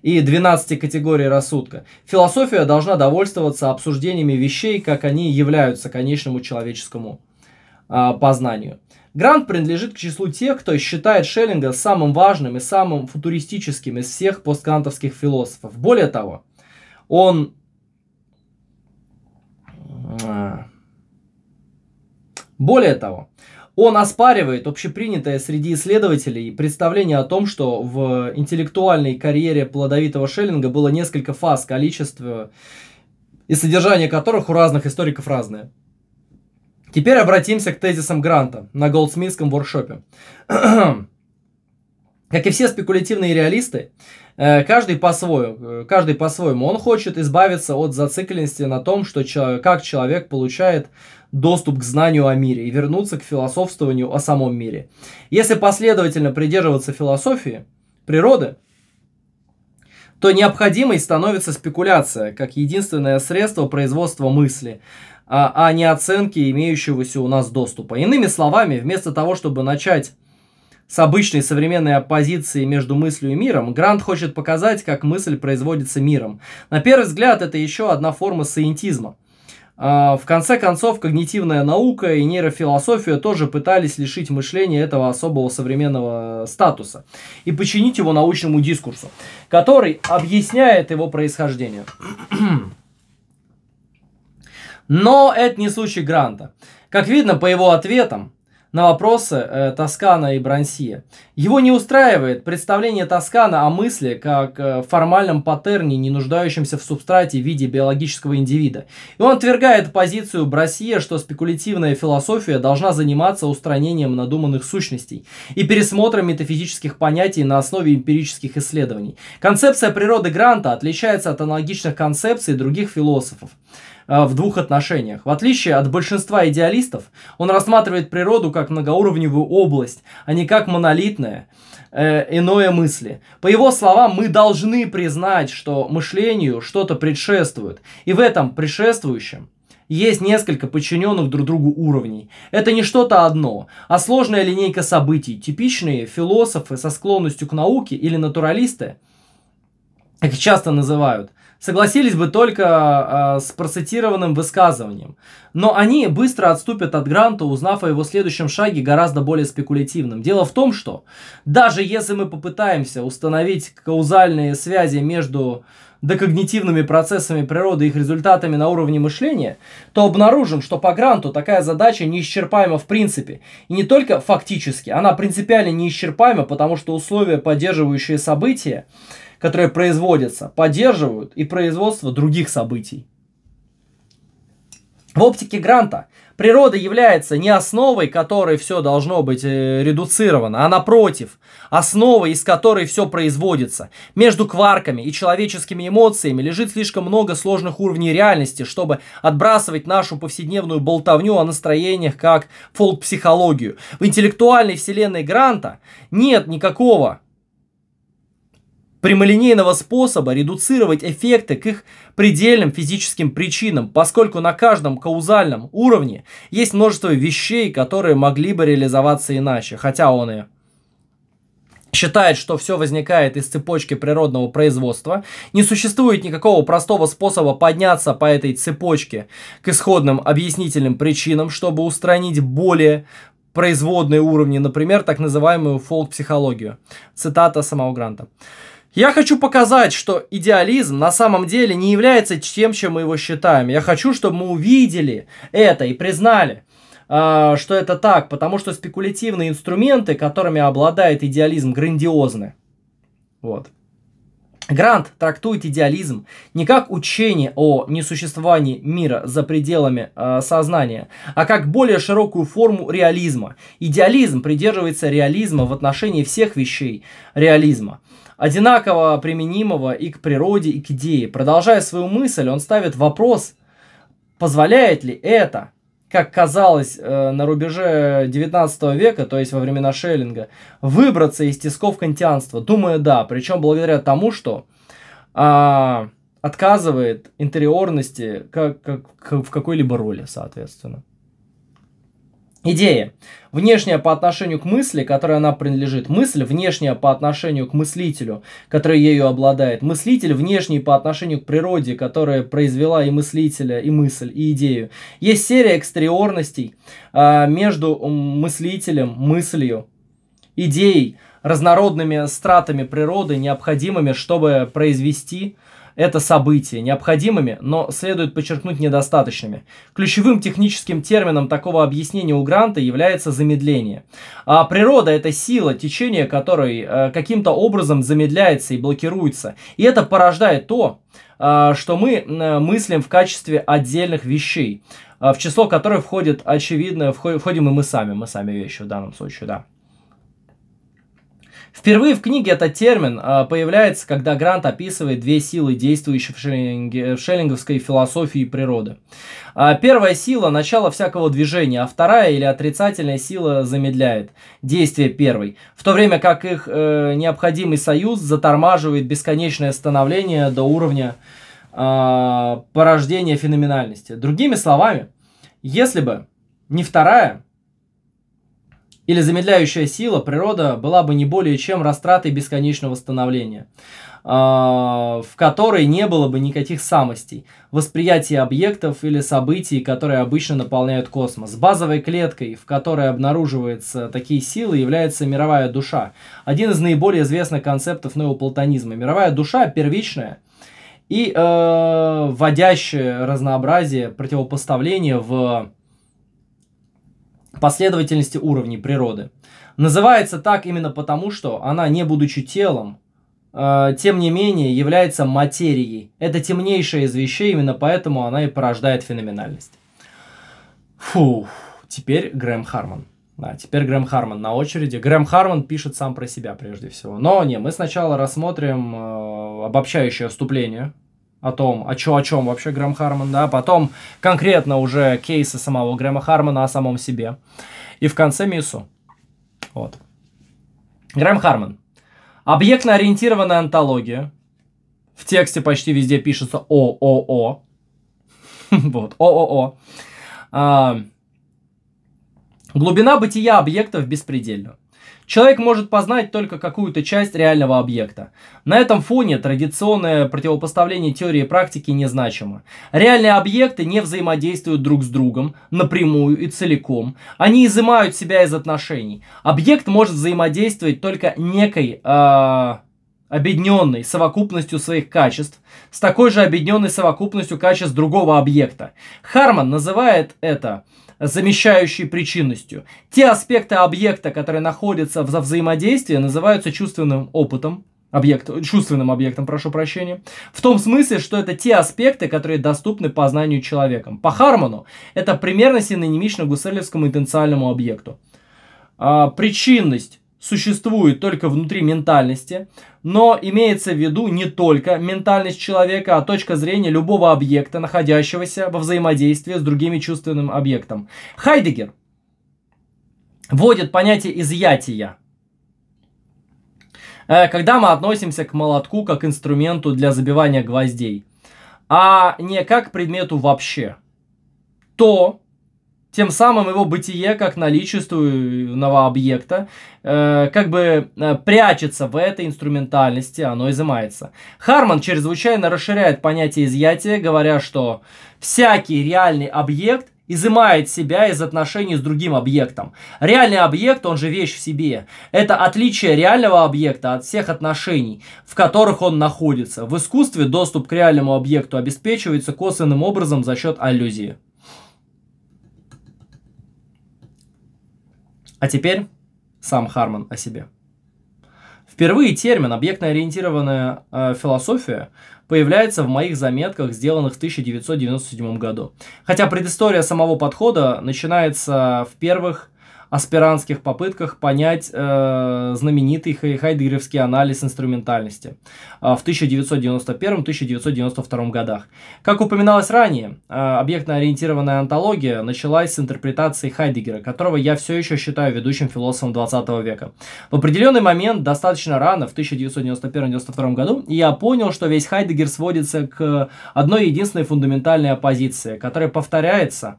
и 12 категорий рассудка, философия должна довольствоваться обсуждениями вещей, как они являются конечному человеческому э, познанию. Грант принадлежит к числу тех, кто считает Шеллинга самым важным и самым футуристическим из всех посткантовских философов. Более того, он э, более того, он оспаривает общепринятое среди исследователей представление о том, что в интеллектуальной карьере плодовитого Шеллинга было несколько фаз, количество и содержание которых у разных историков разное. Теперь обратимся к тезисам Гранта на Голдсмитском воркшопе. Как и все спекулятивные реалисты, э, каждый по-своему, э, каждый по-своему. Он хочет избавиться от зацикленности на том, что как человек получает доступ к знанию о мире и вернуться к философствованию о самом мире. Если последовательно придерживаться философии природы, то необходимой становится спекуляция как единственное средство производства мысли – а, а не оценки имеющегося у нас доступа. Иными словами, вместо того, чтобы начать с обычной современной оппозиции между мыслью и миром, Грант хочет показать, как мысль производится миром. На первый взгляд, это еще одна форма саентизма. А, в конце концов, когнитивная наука и нейрофилософия тоже пытались лишить мышления этого особого современного статуса и подчинить его научному дискурсу, который объясняет его происхождение. Но это не случай Гранта. Как видно по его ответам на вопросы э, Тоскана и Брансье, его не устраивает представление Тоскана о мысли как э, формальном паттерне, не нуждающемся в субстрате в виде биологического индивида. И он отвергает позицию Брансье, что спекулятивная философия должна заниматься устранением надуманных сущностей и пересмотром метафизических понятий на основе эмпирических исследований. Концепция природы Гранта отличается от аналогичных концепций других философов. Э, в двух отношениях. В отличие от большинства идеалистов, он рассматривает природу как многоуровневую область, а не как монолитное э, иное мысли. По его словам, мы должны признать, что мышлению что-то предшествует, и в этом предшествующем есть несколько подчиненных друг другу уровней. Это не что-то одно, а сложная линейка событий. Типичные философы со склонностью к науке или натуралисты, как часто называют – согласились бы только э, с процитированным высказыванием. Но они быстро отступят от Гранта, узнав о его следующем шаге гораздо более спекулятивным. Дело в том, что даже если мы попытаемся установить каузальные связи между докогнитивными процессами природы и их результатами на уровне мышления, то обнаружим, что по гранту такая задача неисчерпаема в принципе. И не только фактически, она принципиально неисчерпаема, потому что условия, поддерживающие события, которые производятся, поддерживают и производство других событий. В оптике Гранта природа является не основой, которой все должно быть э, редуцировано, а напротив, основой, из которой все производится. Между кварками и человеческими эмоциями лежит слишком много сложных уровней реальности, чтобы отбрасывать нашу повседневную болтовню о настроениях как фолк-психологию. В интеллектуальной вселенной Гранта нет никакого прямолинейного способа редуцировать эффекты к их предельным физическим причинам, поскольку на каждом каузальном уровне есть множество вещей, которые могли бы реализоваться иначе, хотя он и считает, что все возникает из цепочки природного производства, не существует никакого простого способа подняться по этой цепочке к исходным объяснительным причинам, чтобы устранить более производные уровни, например, так называемую фолк-психологию. Цитата самого Гранта. Я хочу показать, что идеализм на самом деле не является тем, чем мы его считаем. Я хочу, чтобы мы увидели это и признали, а, что это так, потому что спекулятивные инструменты, которыми обладает идеализм, грандиозны. Вот. Грант трактует идеализм не как учение о несуществовании мира за пределами э, сознания, а как более широкую форму реализма. Идеализм придерживается реализма в отношении всех вещей реализма – одинаково применимого и к природе, и к идее. Продолжая свою мысль, он ставит вопрос, позволяет ли это, как казалось э, на рубеже 19 века, то есть во времена Шеллинга, выбраться из тисков кантианства? Думаю, да, причем благодаря тому, что а, отказывает интериорности как, как, как в какой-либо роли, соответственно. Ну. Идея. Внешняя по отношению к мысли, которой она принадлежит. Мысль внешняя по отношению к мыслителю, который ею обладает. Мыслитель внешний по отношению к природе, которая произвела и мыслителя, и мысль, и идею. Есть серия экстериорностей а, между мыслителем, мыслью, идеей, разнородными стратами природы, необходимыми, чтобы произвести это событие, необходимыми, но следует подчеркнуть недостаточными. Ключевым техническим термином такого объяснения у Гранта является замедление. А природа – это сила, течение которой э, каким-то образом замедляется и блокируется. И это порождает то, э, что мы э, мыслим в качестве отдельных вещей, э, в число которых входит, очевидно, входим и мы сами, мы сами вещи в данном случае, да. Впервые в книге этот термин а, появляется, когда Грант описывает две силы, действующие в, шеллинге, в шеллинговской философии природы. А, первая сила – начало всякого движения, а вторая или отрицательная сила замедляет действие первой, в то время как их э, необходимый союз затормаживает бесконечное становление до уровня э, порождения феноменальности. Другими словами, если бы не вторая, или замедляющая сила природа была бы не более чем растратой бесконечного становления, а, в которой не было бы никаких самостей, восприятия объектов или событий, которые обычно наполняют космос. Базовой клеткой, в которой обнаруживаются такие силы, является мировая душа. Один из наиболее известных концептов неоплатонизма. Мировая душа первичная и э, вводящая разнообразие противопоставления в последовательности уровней природы. Называется так именно потому, что она, не будучи телом, э, тем не менее является материей. Это темнейшее из вещей, именно поэтому она и порождает феноменальность. Фу, теперь Грэм Харман. Да, теперь Грэм Харман на очереди. Грэм Харман пишет сам про себя прежде всего. Но не, мы сначала рассмотрим э, обобщающее вступление о том, о, чё, о чем вообще Грэм Харман, да, потом конкретно уже кейсы самого Грэма Хармана о самом себе. И в конце Мису. Вот. Грэм Харман. Объектно-ориентированная антология. В тексте почти везде пишется ООО. Вот, ООО. А, Глубина бытия объектов беспредельна. Человек может познать только какую-то часть реального объекта. На этом фоне традиционное противопоставление теории и практики незначимо. Реальные объекты не взаимодействуют друг с другом напрямую и целиком. Они изымают себя из отношений. Объект может взаимодействовать только некой... Э объединенной совокупностью своих качеств, с такой же объединенной совокупностью качеств другого объекта. Харман называет это э, замещающей причинностью. Те аспекты объекта, которые находятся в взаимодействии, называются чувственным опытом, объект, чувственным объектом, прошу прощения, в том смысле, что это те аспекты, которые доступны познанию человеком. По Харману это примерно синонимично гуссерлевскому интенциальному объекту. А, причинность существует только внутри ментальности, но имеется в виду не только ментальность человека, а точка зрения любого объекта, находящегося во взаимодействии с другими чувственным объектом. Хайдегер вводит понятие изъятия э, когда мы относимся к молотку как инструменту для забивания гвоздей, а не как предмету вообще. То, тем самым его бытие как наличествующего объекта э, как бы э, прячется в этой инструментальности, оно изымается. Харман чрезвычайно расширяет понятие изъятия, говоря, что всякий реальный объект изымает себя из отношений с другим объектом. Реальный объект, он же вещь в себе. Это отличие реального объекта от всех отношений, в которых он находится. В искусстве доступ к реальному объекту обеспечивается косвенным образом за счет аллюзии. А теперь сам Харман о себе. Впервые термин «объектно-ориентированная э, философия» появляется в моих заметках, сделанных в 1997 году. Хотя предыстория самого подхода начинается в первых аспирантских попытках понять э, знаменитый хайдеровский анализ инструментальности э, в 1991-1992 годах. Как упоминалось ранее, э, объектно-ориентированная антология началась с интерпретации Хайдегера, которого я все еще считаю ведущим философом 20 века. В определенный момент, достаточно рано, в 1991-1992 году, я понял, что весь Хайдегер сводится к одной единственной фундаментальной оппозиции, которая повторяется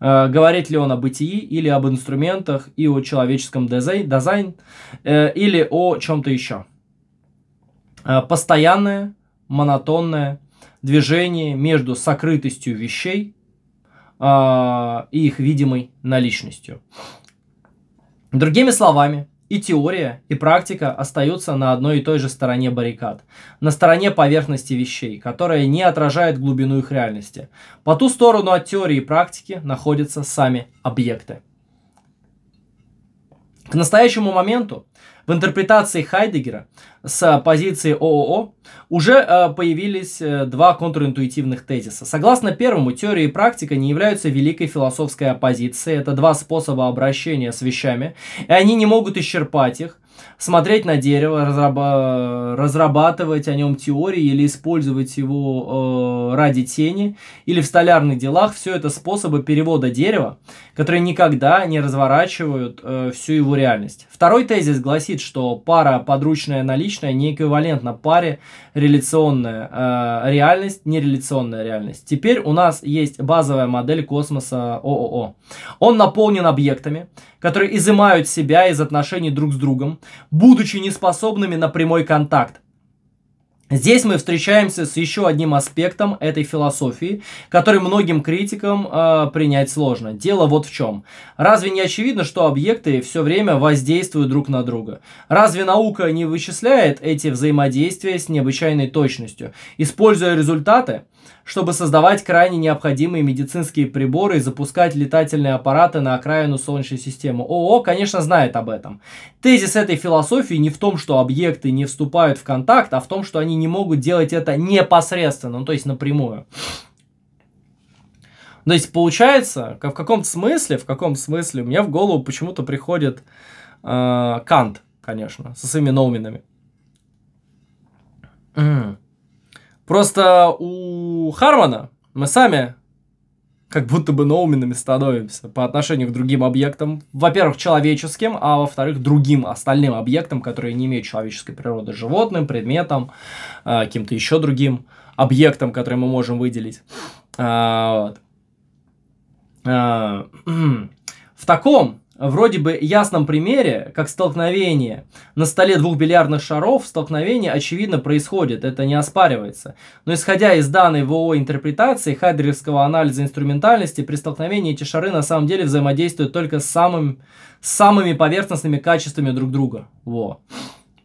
Э, говорит ли он о бытии или об инструментах и о человеческом дизайн, дизайн э, или о чем-то еще. Э, постоянное, монотонное движение между сокрытостью вещей и их видимой наличностью. Другими словами, и теория, и практика остаются на одной и той же стороне баррикад. На стороне поверхности вещей, которая не отражает глубину их реальности. По ту сторону от теории и практики находятся сами объекты. К настоящему моменту в интерпретации Хайдегера с э, позиции ООО уже э, появились э, два контринтуитивных тезиса. Согласно первому, теория и практика не являются великой философской оппозицией. Это два способа обращения с вещами, и они не могут исчерпать их смотреть на дерево, разраб- разрабатывать о нем теории или использовать его э, ради тени, или в столярных делах. Все это способы перевода дерева, которые никогда не разворачивают э, всю его реальность. Второй тезис гласит, что пара подручная наличная не эквивалентна паре реляционная э, реальность, нереляционная реальность. Теперь у нас есть базовая модель космоса ООО. Он наполнен объектами, которые изымают себя из отношений друг с другом, будучи неспособными на прямой контакт. Здесь мы встречаемся с еще одним аспектом этой философии, который многим критикам э, принять сложно. Дело вот в чем. Разве не очевидно, что объекты все время воздействуют друг на друга? Разве наука не вычисляет эти взаимодействия с необычайной точностью, используя результаты? чтобы создавать крайне необходимые медицинские приборы и запускать летательные аппараты на окраину Солнечной системы. ООО, конечно, знает об этом. Тезис этой философии не в том, что объекты не вступают в контакт, а в том, что они не могут делать это непосредственно, ну, то есть напрямую. То есть получается, в каком-то смысле, в каком смысле, мне в голову почему-то приходит э, Кант, конечно, со своими ноуменами. Mm. Просто у Хармана мы сами как будто бы ноуменами становимся по отношению к другим объектам. Во-первых, человеческим, а во-вторых, другим остальным объектам, которые не имеют человеческой природы, животным, предметам, э, каким-то еще другим объектам, которые мы можем выделить. Э, э, в таком вроде бы ясном примере, как столкновение на столе двух бильярдных шаров, столкновение, очевидно, происходит, это не оспаривается. Но исходя из данной ВОО интерпретации хайдеровского анализа инструментальности, при столкновении эти шары на самом деле взаимодействуют только с, самым, с самыми поверхностными качествами друг друга. Во.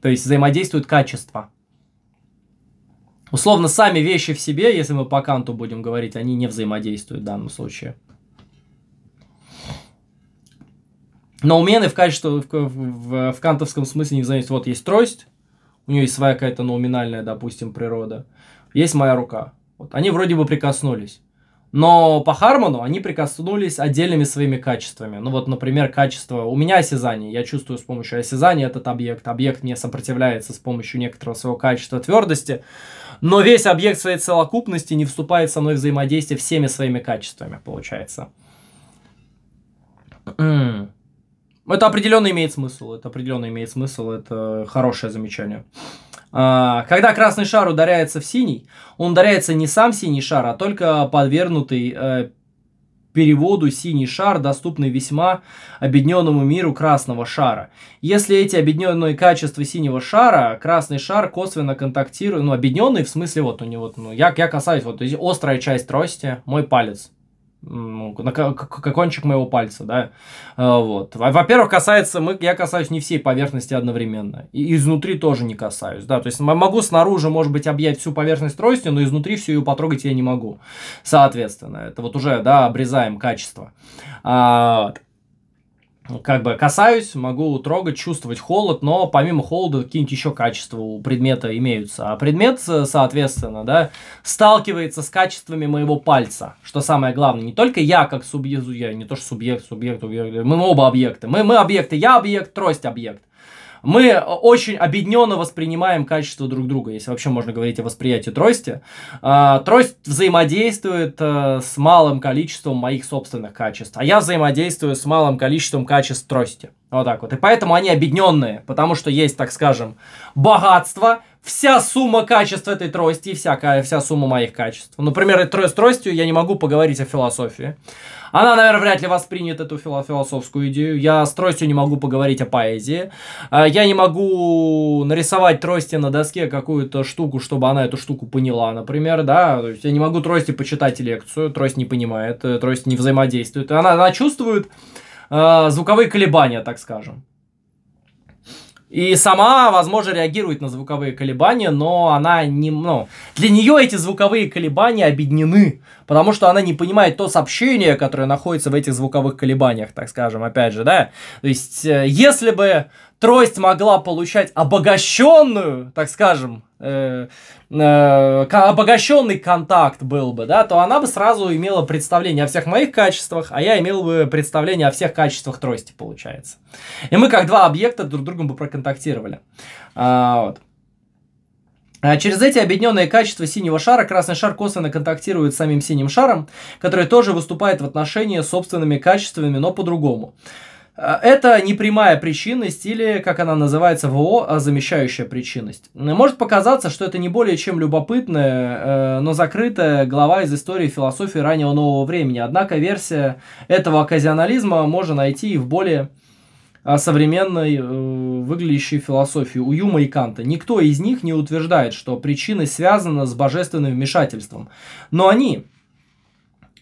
То есть взаимодействуют качества. Условно, сами вещи в себе, если мы по канту будем говорить, они не взаимодействуют в данном случае. Ноумены в качестве, в, в, в кантовском смысле не зависят. Вот есть трость, у нее есть своя какая-то ноуминальная, допустим, природа. Есть моя рука. Вот. Они вроде бы прикоснулись. Но по Харману они прикоснулись отдельными своими качествами. Ну вот, например, качество «у меня осязание», я чувствую с помощью осязания этот объект, объект мне сопротивляется с помощью некоторого своего качества твердости, но весь объект своей целокупности не вступает со мной в взаимодействие всеми своими качествами, получается. Это определенно имеет смысл. Это определенно имеет смысл. Это хорошее замечание. А, когда красный шар ударяется в синий, он ударяется не сам синий шар, а только подвергнутый э, переводу синий шар, доступный весьма объединенному миру красного шара. Если эти объединенные качества синего шара, красный шар косвенно контактирует, ну, объединенный в смысле вот у него, ну, я, я касаюсь, вот, острая часть трости, мой палец, на кончик моего пальца, да, а, вот. Во-первых, касается, мы, я касаюсь не всей поверхности одновременно, и изнутри тоже не касаюсь, да, то есть могу снаружи, может быть, объять всю поверхность трости, но изнутри всю ее потрогать я не могу, соответственно, это вот уже, да, обрезаем качество. А, как бы касаюсь, могу трогать, чувствовать холод, но помимо холода какие-нибудь еще качества у предмета имеются. А предмет, э, соответственно, да, сталкивается с качествами моего пальца, что самое главное. Не только я как субъект, я не то что субъект, субъект, объект, мы оба объекты. Мы, мы объекты, я объект, трость объект. Мы очень объединенно воспринимаем качество друг друга, если вообще можно говорить о восприятии трости. А, трость взаимодействует э, с малым количеством моих собственных качеств, а я взаимодействую с малым количеством качеств трости. Вот так вот. И поэтому они объединенные, потому что есть, так скажем, богатство, вся сумма качества этой трости и всякая вся сумма моих качеств. Ну, например, с тростью я не могу поговорить о философии. Она, наверное, вряд ли воспринят эту философскую идею. Я с тростью не могу поговорить о поэзии. А, я не могу нарисовать трости на доске какую-то штуку, чтобы она эту штуку поняла, например, да. То есть я не могу трости почитать лекцию, трость не понимает, э, трость не взаимодействует. Она, она чувствует э, звуковые колебания, так скажем. И сама, возможно, реагирует на звуковые колебания, но она не... Ну, для нее эти звуковые колебания объединены потому что она не понимает то сообщение, которое находится в этих звуковых колебаниях, так скажем, опять же, да. То есть, э, если бы трость могла получать обогащенную, так скажем, э, э, обогащенный контакт был бы, да, то она бы сразу имела представление о всех моих качествах, а я имел бы представление о всех качествах трости, получается. И мы как два объекта друг с другом бы проконтактировали. А, вот. А через эти объединенные качества синего шара красный шар косвенно контактирует с самим синим шаром, который тоже выступает в отношении с собственными качествами, но по-другому. А, это непрямая причинность или, как она называется во а замещающая причинность. Может показаться, что это не более чем любопытная, э, но закрытая глава из истории философии раннего нового времени. Однако версия этого оказионализма можно найти и в более а современной э, выглядящей философии, у Юма и Канта. Никто из них не утверждает, что причина связана с божественным вмешательством. Но они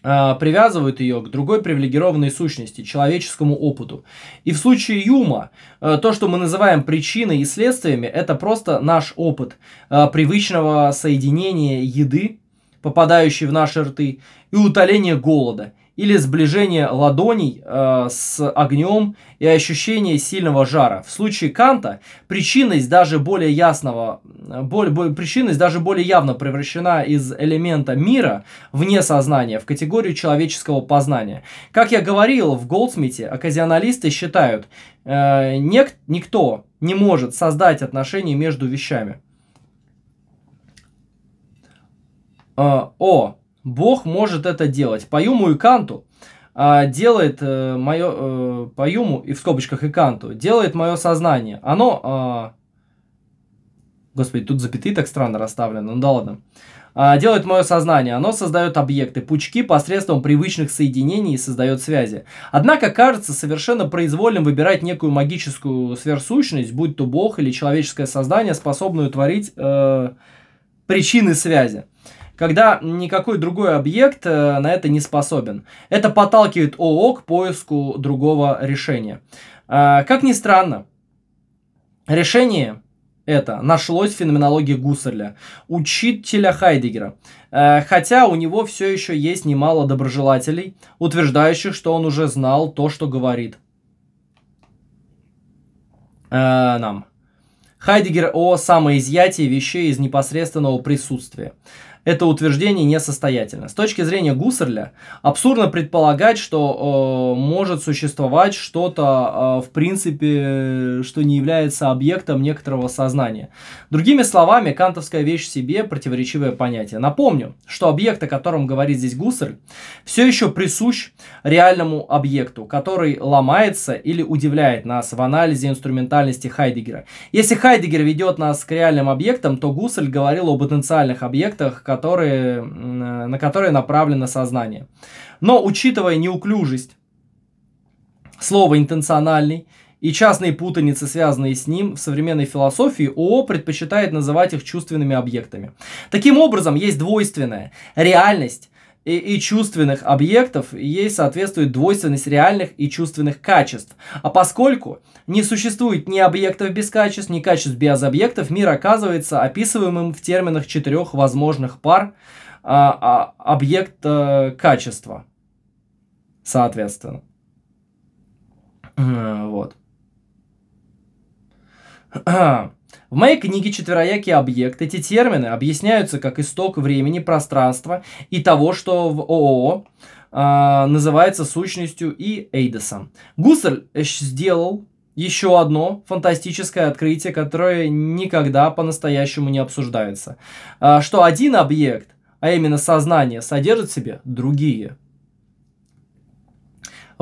э, привязывают ее к другой привилегированной сущности, человеческому опыту. И в случае Юма, э, то, что мы называем причиной и следствиями, это просто наш опыт привычного соединения еды, попадающей в наши рты, и утоления голода – или сближение ладоней э, с огнем и ощущение сильного жара. В случае Канта причинность даже более ясного, э, боль, боль, причинность даже более явно превращена из элемента мира вне сознания в категорию человеческого познания. Как я говорил в Голдсмите, оказионалисты считают, э, нек, никто не может создать отношения между вещами. Э, о, Бог может это делать. По Юму и Канту а, делает э, мое, э, по Юму и в скобочках и Канту, делает мое сознание. Оно, а, господи, тут запятые так странно расставлены, ну да ладно. А, делает мое сознание, оно создает объекты, пучки посредством привычных соединений и создает связи. Однако кажется совершенно произвольным выбирать некую магическую сверхсущность, будь то Бог или человеческое сознание, способную творить э, причины связи когда никакой другой объект э, на это не способен. Это подталкивает ООО к поиску другого решения. А, как ни странно, решение это нашлось в феноменологии Гуссерля, учителя Хайдегера. Э, хотя у него все еще есть немало доброжелателей, утверждающих, что он уже знал то, что говорит э, нам. Хайдегер о самоизъятии вещей из непосредственного присутствия это утверждение несостоятельно. С точки зрения Гуссерля, абсурдно предполагать, что э, может существовать что-то, э, в принципе, что не является объектом некоторого сознания. Другими словами, кантовская вещь в себе – противоречивое понятие. Напомню, что объект, о котором говорит здесь Гуссерль, все еще присущ реальному объекту, который ломается или удивляет нас в анализе инструментальности Хайдеггера. Если Хайдеггер ведет нас к реальным объектам, то Гуссель говорил о потенциальных объектах, которые, э, на которые направлено сознание. Но учитывая неуклюжесть слова «интенциональный», и частные путаницы, связанные с ним, в современной философии ООО предпочитает называть их чувственными объектами. Таким образом, есть двойственная реальность и, и чувственных объектов, ей соответствует двойственность реальных и чувственных качеств. А поскольку не существует ни объектов без качеств, ни качеств без объектов, мир оказывается описываемым в терминах четырех возможных пар а, а, объекта э, качества. Соответственно. Э, вот. Э, в моей книге «Четвероякий объекты, эти термины объясняются как исток времени, пространства и того, что в ООО э, называется сущностью и Эйдосом. Гуссерль э, сделал еще одно фантастическое открытие, которое никогда по-настоящему не обсуждается. А, что один объект, а именно сознание, содержит в себе другие –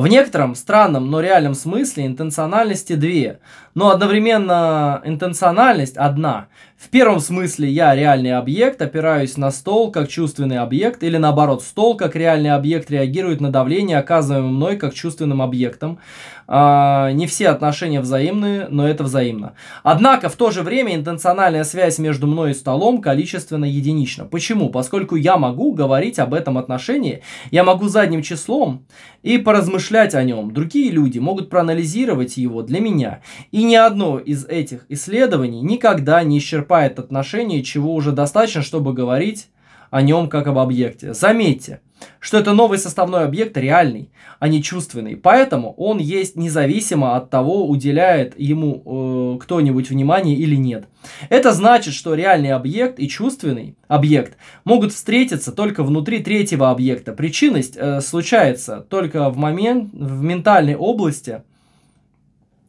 в некотором странном, но реальном смысле интенциональности две, но одновременно интенциональность одна. В первом смысле я реальный объект, опираюсь на стол как чувственный объект, или наоборот, стол как реальный объект реагирует на давление, оказываемое мной как чувственным объектом. А, не все отношения взаимные, но это взаимно. Однако в то же время интенциональная связь между мной и столом количественно единична. Почему? Поскольку я могу говорить об этом отношении, я могу задним числом и поразмышлять о нем. Другие люди могут проанализировать его для меня. И ни одно из этих исследований никогда не исчерпает отношения, чего уже достаточно, чтобы говорить о нем как об объекте. Заметьте, что это новый составной объект реальный, а не чувственный. Поэтому он есть независимо от того, уделяет ему э, кто-нибудь внимание или нет. Это значит, что реальный объект и чувственный объект могут встретиться только внутри третьего объекта. Причинность э, случается только в момент в ментальной области.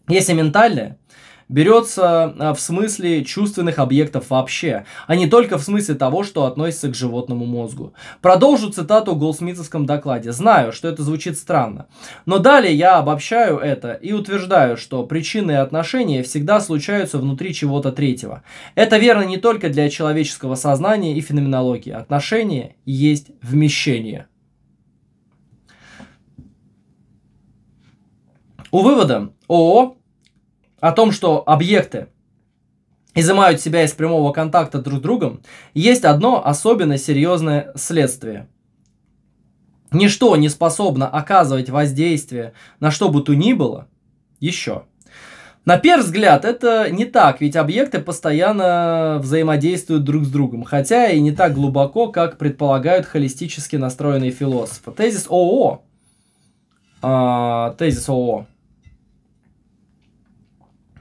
Если ментальная, берется а, в смысле чувственных объектов вообще, а не только в смысле того, что относится к животному мозгу. Продолжу цитату в Голсмитовском докладе. Знаю, что это звучит странно, но далее я обобщаю это и утверждаю, что причины и отношения всегда случаются внутри чего-то третьего. Это верно не только для человеческого сознания и феноменологии. Отношения есть вмещение. У вывода ООО о том, что объекты изымают себя из прямого контакта друг с другом, есть одно особенно серьезное следствие. Ничто не способно оказывать воздействие на что бы то ни было еще. На первый взгляд это не так, ведь объекты постоянно взаимодействуют друг с другом, хотя и не так глубоко, как предполагают холистически настроенные философы. Тезис ООО, э, тезис ООО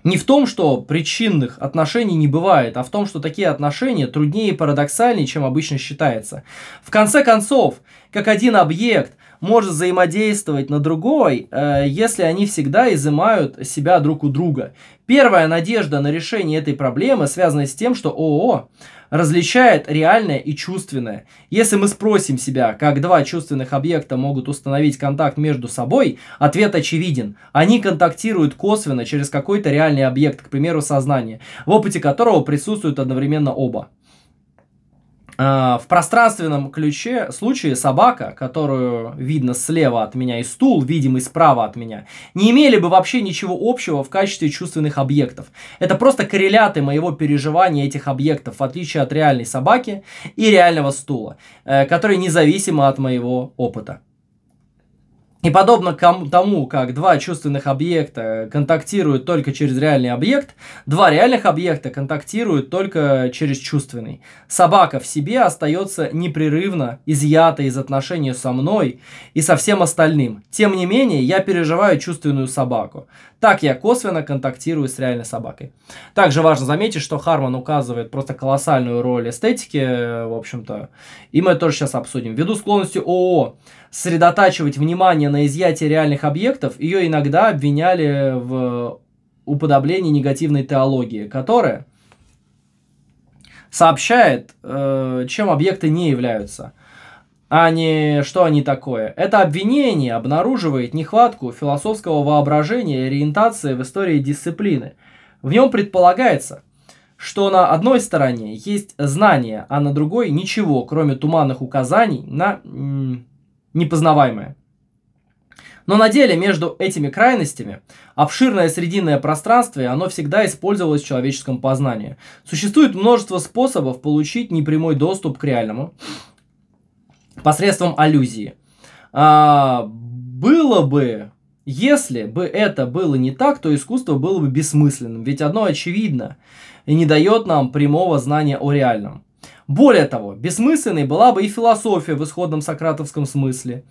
не в том, что причинных отношений не бывает, а в том, что такие отношения труднее и парадоксальнее, чем обычно считается. В конце концов, как один объект, может взаимодействовать на другой, э, если они всегда изымают себя друг у друга. Первая надежда на решение этой проблемы связана с тем, что ООО различает реальное и чувственное. Если мы спросим себя, как два чувственных объекта могут установить контакт между собой, ответ очевиден. Они контактируют косвенно через какой-то реальный объект, к примеру, сознание, в опыте которого присутствуют одновременно оба. Э, в пространственном ключе случае собака, которую видно слева от меня и стул, видимый справа от меня, не имели бы вообще ничего общего в качестве чувственных объектов. Это просто корреляты моего переживания этих объектов, в отличие от реальной собаки и реального стула, э, которые независимы от моего опыта. И подобно тому, как два чувственных объекта контактируют только через реальный объект, два реальных объекта контактируют только через чувственный. Собака в себе остается непрерывно изъята из отношений со мной и со всем остальным. Тем не менее, я переживаю чувственную собаку. Так я косвенно контактирую с реальной собакой. Также важно заметить, что Харман указывает просто колоссальную роль эстетики, э, в общем-то. И мы это тоже сейчас обсудим. Ввиду склонности ООО средотачивать внимание на изъятии реальных объектов, ее иногда обвиняли в уподоблении негативной теологии, которая сообщает, э, чем объекты не являются, а не что они такое. Это обвинение обнаруживает нехватку философского воображения и ориентации в истории дисциплины. В нем предполагается, что на одной стороне есть знание, а на другой ничего, кроме туманных указаний на м, непознаваемое. Но на деле между этими крайностями обширное срединное пространство, и оно всегда использовалось в человеческом познании. Существует множество способов получить непрямой доступ к реальному посредством аллюзии. А, было бы, если бы это было не так, то искусство было бы бессмысленным, ведь одно очевидно и не дает нам прямого знания о реальном. Более того, бессмысленной была бы и философия в исходном сократовском смысле.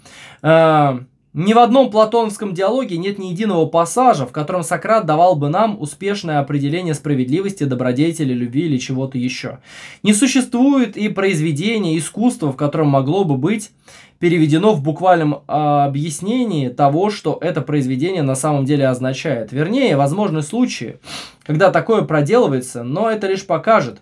Э, ни в одном платоновском диалоге нет ни единого пассажа, в котором Сократ давал бы нам успешное определение справедливости, добродетели, любви или чего-то еще. Не существует и произведения, искусства, в котором могло бы быть переведено в буквальном а, объяснении того, что это произведение на самом деле означает. Вернее, возможны случаи, когда такое проделывается, но это лишь покажет,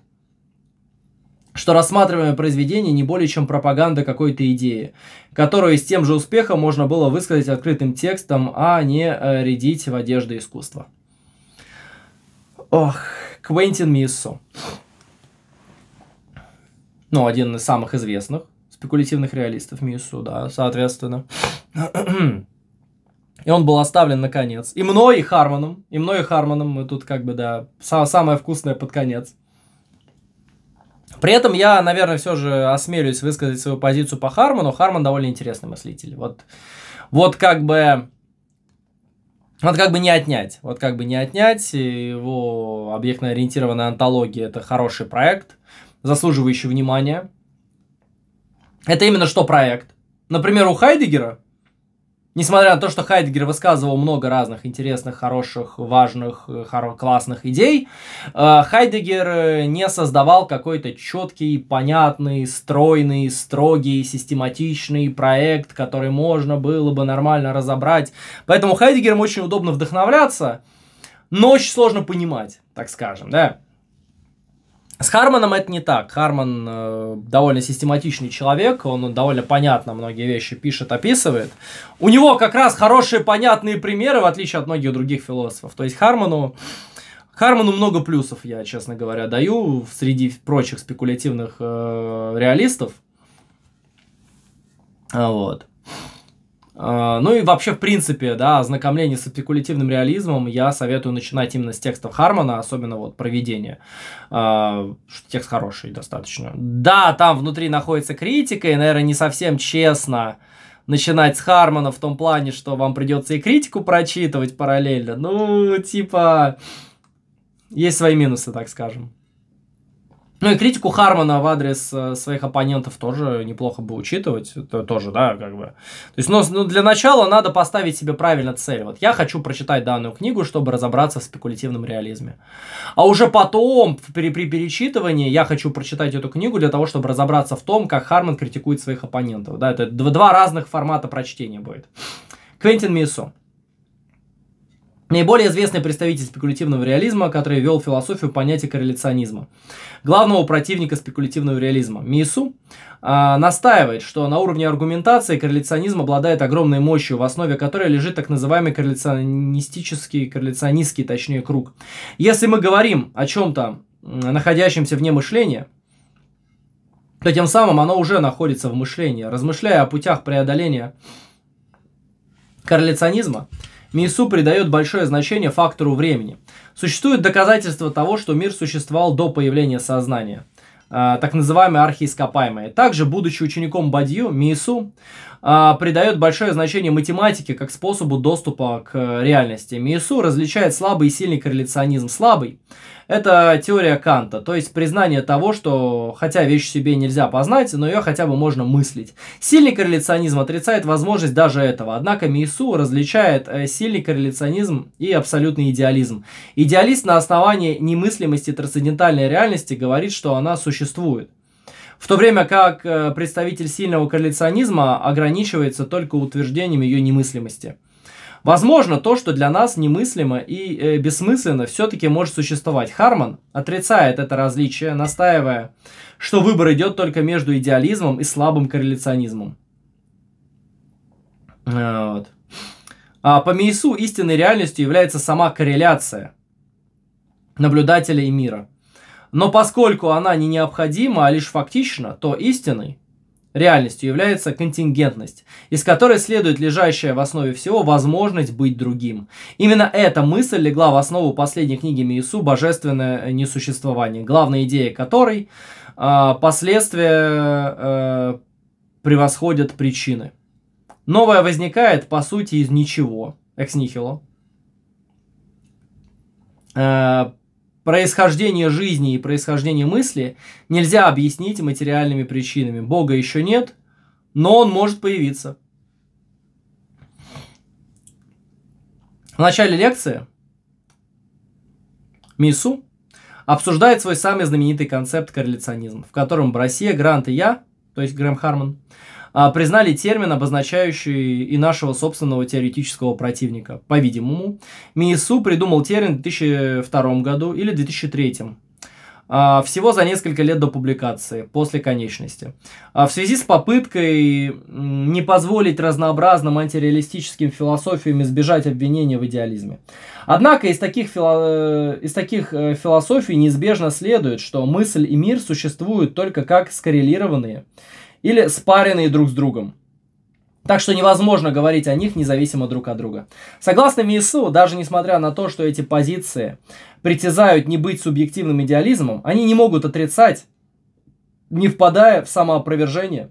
что рассматриваемое произведение не более чем пропаганда какой-то идеи, которую с тем же успехом можно было высказать открытым текстом, а не э, рядить в одежды искусства. Ох, Квентин Миссо. Ну, один из самых известных спекулятивных реалистов Миссу, да, соответственно. И он был оставлен на конец. И мной, и Харманом. И мной, и Харманом. Мы тут как бы, да, самое вкусное под конец. При этом я, наверное, все же осмелюсь высказать свою позицию по Харману. Харман довольно интересный мыслитель. Вот, вот как бы... Вот как бы не отнять, вот как бы не отнять, его объектно-ориентированная антология – это хороший проект, заслуживающий внимания. Это именно что проект. Например, у Хайдегера Несмотря на то, что Хайдгер высказывал много разных интересных, хороших, важных, э, хоро- классных идей, э, Хайдегер э, не создавал какой-то четкий, понятный, стройный, строгий, систематичный проект, который можно было бы нормально разобрать. Поэтому Хайдегером очень удобно вдохновляться, но очень сложно понимать, так скажем, да. С Харманом это не так. Харман э, довольно систематичный человек, он, довольно понятно многие вещи пишет, описывает. У него как раз хорошие понятные примеры, в отличие от многих других философов. То есть Харману, Харману много плюсов, я, честно говоря, даю среди прочих спекулятивных э, реалистов. Вот. А, ну и вообще, в принципе, да, ознакомление с спекулятивным реализмом я советую начинать именно с текстов Хармана, особенно вот проведение. А, текст хороший достаточно. Да, там внутри находится критика, и, наверное, не совсем честно начинать с Хармана в том плане, что вам придется и критику прочитывать параллельно. Ну, типа, есть свои минусы, так скажем. Ну и критику Хармана в адрес э, своих оппонентов тоже неплохо бы учитывать, это тоже, да, как бы. То есть, но, ну, для начала надо поставить себе правильно цель. Вот я хочу прочитать данную книгу, чтобы разобраться в спекулятивном реализме. А уже потом, при, при перечитывании, я хочу прочитать эту книгу для того, чтобы разобраться в том, как Харман критикует своих оппонентов. Да, это два разных формата прочтения будет. Квентин Миссо. Наиболее известный представитель спекулятивного реализма, который вел философию понятия корреляционизма. Главного противника спекулятивного реализма Мису э, настаивает, что на уровне аргументации корреляционизм обладает огромной мощью, в основе которой лежит так называемый корреляционистический, корреляционистский, точнее, круг. Если мы говорим о чем-то, находящемся вне мышления, то тем самым оно уже находится в мышлении. Размышляя о путях преодоления корреляционизма, Мису придает большое значение фактору времени. Существуют доказательства того, что мир существовал до появления сознания а, так называемые архиископаемые. Также, будучи учеником Бадью, Мису а, придает большое значение математике как способу доступа к э, реальности. Мису различает слабый и сильный корреляционизм. Слабый это теория Канта, то есть признание того, что хотя вещь себе нельзя познать, но ее хотя бы можно мыслить. Сильный корреляционизм отрицает возможность даже этого, однако Мису различает э, сильный корреляционизм и абсолютный идеализм. Идеалист на основании немыслимости трансцендентальной реальности говорит, что она существует. В то время как э, представитель сильного корреляционизма ограничивается только утверждением ее немыслимости – Возможно, то, что для нас немыслимо и э, бессмысленно, все-таки может существовать. Харман отрицает это различие, настаивая, что выбор идет только между идеализмом и слабым корреляционизмом. Э, вот. А по Мейсу истинной реальностью является сама корреляция наблюдателя и мира. Но поскольку она не необходима, а лишь фактична, то истиной Реальностью является контингентность, из которой следует лежащая в основе всего возможность быть другим. Именно эта мысль легла в основу последней книги Миесу «Божественное несуществование», главная идея которой э, последствия э, превосходят причины. Новое возникает, по сути, из ничего, экс нихило. Э, происхождение жизни и происхождение мысли нельзя объяснить материальными причинами. Бога еще нет, но он может появиться. В начале лекции Мису обсуждает свой самый знаменитый концепт корреляционизма, в котором Брассия, Грант и я, то есть Грэм Харман, а, признали термин, обозначающий и нашего собственного теоретического противника. По-видимому, Миесу придумал термин в 2002 году или 2003 а, всего за несколько лет до публикации, после конечности. А, в связи с попыткой не позволить разнообразным антиреалистическим философиям избежать обвинения в идеализме. Однако из таких, фило... Э, из таких э, философий неизбежно следует, что мысль и мир существуют только как скоррелированные или спаренные друг с другом. Так что невозможно говорить о них независимо друг от друга. Согласно МИСУ, даже несмотря на то, что эти позиции притязают не быть субъективным идеализмом, они не могут отрицать, не впадая в самоопровержение,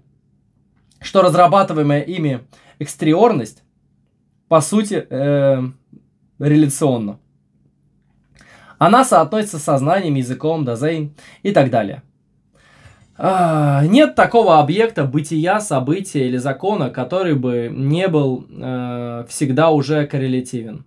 что разрабатываемая ими экстриорность, по сути э, реляционна. Она соотносится с сознанием, языком, дозей и так далее. А, нет такого объекта бытия, события или закона, который бы не был э, всегда уже коррелятивен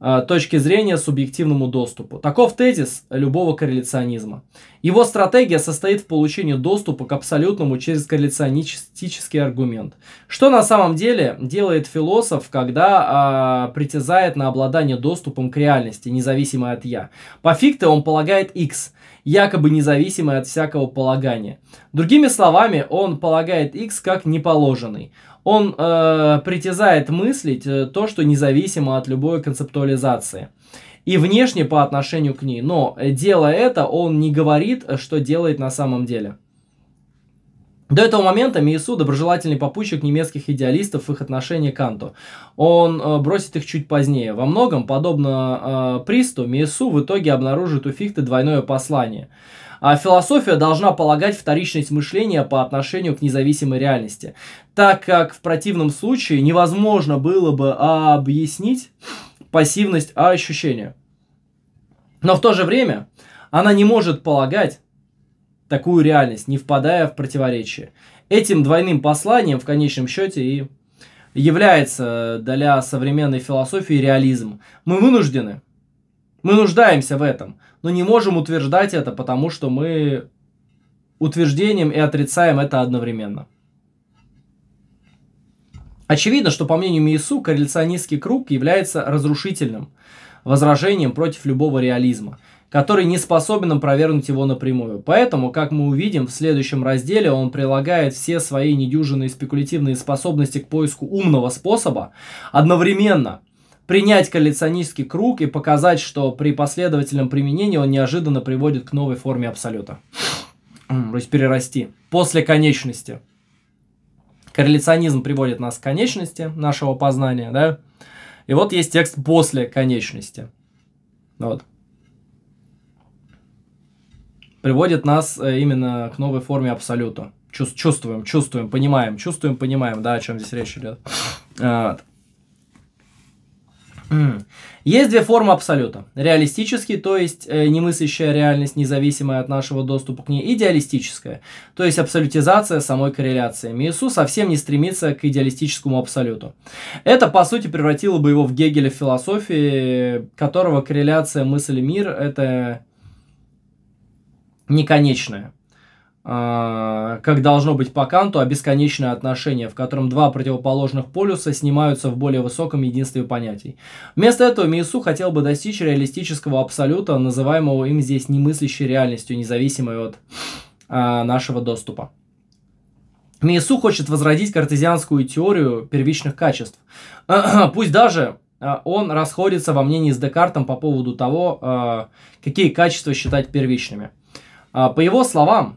э, точки зрения субъективному доступу. Таков тезис любого корреляционизма. Его стратегия состоит в получении доступа к абсолютному через корреляционистический аргумент. Что на самом деле делает философ, когда э, притязает на обладание доступом к реальности, независимо от «я». По фикте он полагает X – якобы независимый от всякого полагания. Другими словами, он полагает X как неположенный. Он э, притязает мыслить э, то, что независимо от любой концептуализации и внешне по отношению к ней. Но э, делая это, он не говорит, э, что делает на самом деле. До этого момента Миесу – доброжелательный попутчик немецких идеалистов в их отношении к Канту. Он э, бросит их чуть позднее. Во многом, подобно э, Присту, Миесу в итоге обнаружит у Фихты двойное послание. А философия должна полагать вторичность мышления по отношению к независимой реальности, так как в противном случае невозможно было бы объяснить пассивность ощущения. Но в то же время она не может полагать, такую реальность, не впадая в противоречие. Этим двойным посланием в конечном счете и является для современной философии реализм. Мы вынуждены, мы нуждаемся в этом, но не можем утверждать это, потому что мы утверждением и отрицаем это одновременно. Очевидно, что, по мнению Миесу, корреляционистский круг является разрушительным возражением против любого реализма – который не способен опровергнуть его напрямую. Поэтому, как мы увидим, в следующем разделе он прилагает все свои недюжинные спекулятивные способности к поиску умного способа одновременно принять коллекционистский круг и показать, что при последовательном применении он неожиданно приводит к новой форме абсолюта. То есть перерасти. После конечности. Корреляционизм приводит нас к конечности нашего познания, да? И вот есть текст после конечности. Вот приводит нас э, именно к новой форме абсолюта. Чувствуем, чувствуем, понимаем, чувствуем, понимаем, да, о чем здесь речь идет. Вот. Есть две формы абсолюта. Реалистический, то есть э, немыслящая реальность, независимая от нашего доступа к ней, идеалистическая, то есть абсолютизация самой корреляции. Миесу совсем не стремится к идеалистическому абсолюту. Это, по сути, превратило бы его в Гегеля в философии, которого корреляция мысль мир – это неконечное, а, как должно быть по Канту, а бесконечное отношение, в котором два противоположных полюса снимаются в более высоком единстве понятий. Вместо этого Миесу хотел бы достичь реалистического абсолюта, называемого им здесь немыслящей реальностью, независимой от а, нашего доступа. Миесу хочет возродить картезианскую теорию первичных качеств. Пусть даже а, он расходится во мнении с Декартом по поводу того, какие качества считать первичными – а, по его словам,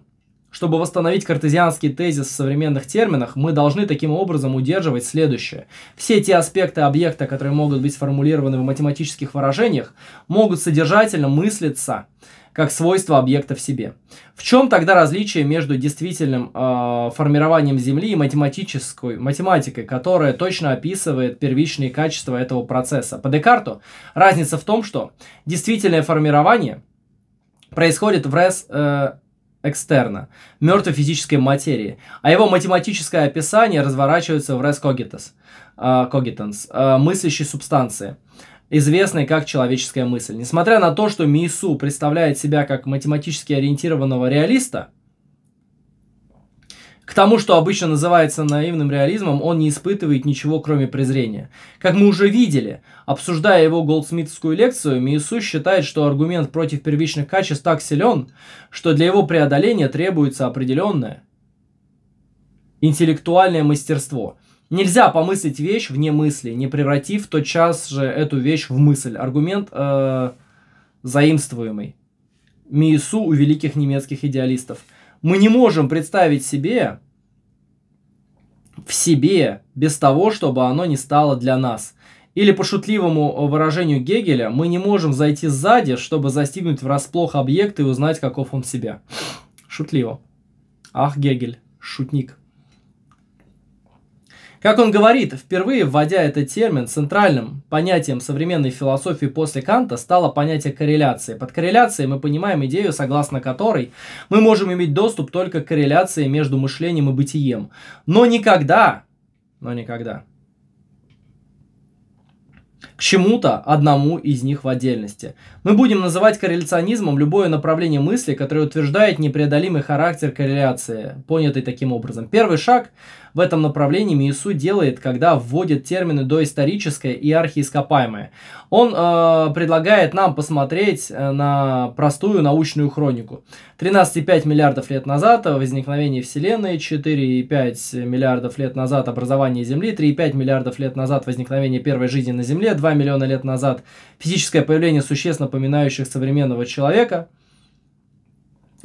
чтобы восстановить картезианский тезис в современных терминах, мы должны таким образом удерживать следующее. Все те аспекты объекта, которые могут быть сформулированы в математических выражениях, могут содержательно мыслиться как свойство объекта в себе. В чем тогда различие между действительным э, формированием Земли и математической математикой, которая точно описывает первичные качества этого процесса? По Декарту разница в том, что действительное формирование – происходит в РЭС э, экстерна, мертвой физической материи, а его математическое описание разворачивается в res cogitans, э, cogitans э, мыслящей субстанции, известной как человеческая мысль. Несмотря на то, что Мису представляет себя как математически ориентированного реалиста, к тому, что обычно называется наивным реализмом, он не испытывает ничего, кроме презрения. Как мы уже видели, обсуждая его голдсмитскую лекцию, Миису считает, что аргумент против первичных качеств так силен, что для его преодоления требуется определенное интеллектуальное мастерство. Нельзя помыслить вещь вне мысли, не превратив тотчас же эту вещь в мысль. Аргумент э, заимствуемый. Миису у великих немецких идеалистов – мы не можем представить себе в себе без того, чтобы оно не стало для нас. Или по шутливому э, выражению Гегеля, мы не можем зайти сзади, чтобы застигнуть врасплох объект и узнать, каков он себя. Шутливо. Ах, Гегель, шутник. Как он говорит, впервые вводя этот термин, центральным понятием современной философии после Канта стало понятие корреляции. Под корреляцией мы понимаем идею, согласно которой мы можем иметь доступ только к корреляции между мышлением и бытием. Но никогда, но никогда к чему-то одному из них в отдельности. Мы будем называть корреляционизмом любое направление мысли, которое утверждает непреодолимый характер корреляции, понятый таким образом. Первый шаг в этом направлении Миесу делает, когда вводит термины доисторическое и архиископаемое. Он э, предлагает нам посмотреть э, на простую научную хронику. 13,5 миллиардов лет назад возникновение Вселенной, 4,5 миллиардов лет назад образование Земли, 3,5 миллиардов лет назад возникновение первой жизни на Земле, 2 миллиона лет назад физическое появление существ, напоминающих современного человека –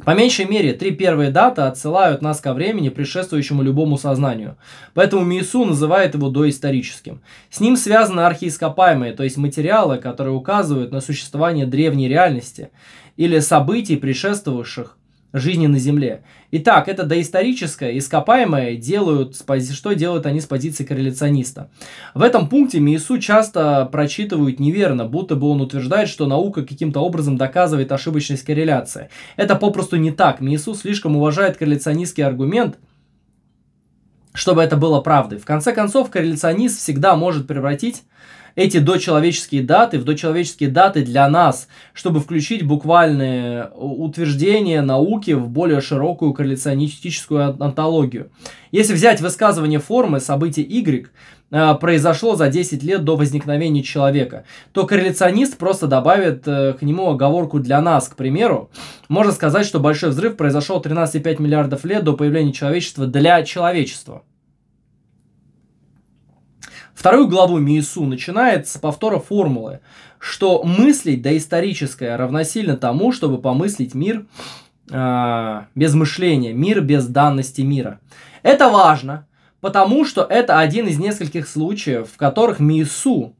по меньшей мере, три первые даты отсылают нас ко времени, предшествующему любому сознанию. Поэтому Миесу называет его доисторическим. С ним связаны архиископаемые, то есть материалы, которые указывают на существование древней реальности или событий, предшествовавших жизни на Земле. Итак, это доисторическое, ископаемое, делают, что делают они с позиции корреляциониста. В этом пункте Миису часто прочитывают неверно, будто бы он утверждает, что наука каким-то образом доказывает ошибочность корреляции. Это попросту не так. Миису слишком уважает корреляционистский аргумент, чтобы это было правдой. В конце концов, корреляционист всегда может превратить эти дочеловеческие даты в дочеловеческие даты для нас, чтобы включить буквальные э, утверждения науки в более широкую корреляционистическую антологию. Если взять высказывание формы события Y, э, произошло за 10 лет до возникновения человека, то корреляционист просто добавит э, к нему оговорку для нас, к примеру. Можно сказать, что большой взрыв произошел 13,5 миллиардов лет до появления человечества для человечества. Вторую главу Миису начинает с повтора формулы, что мыслить доисторическое равносильно тому, чтобы помыслить мир э, без мышления, мир без данности мира. Это важно, потому что это один из нескольких случаев, в которых Миису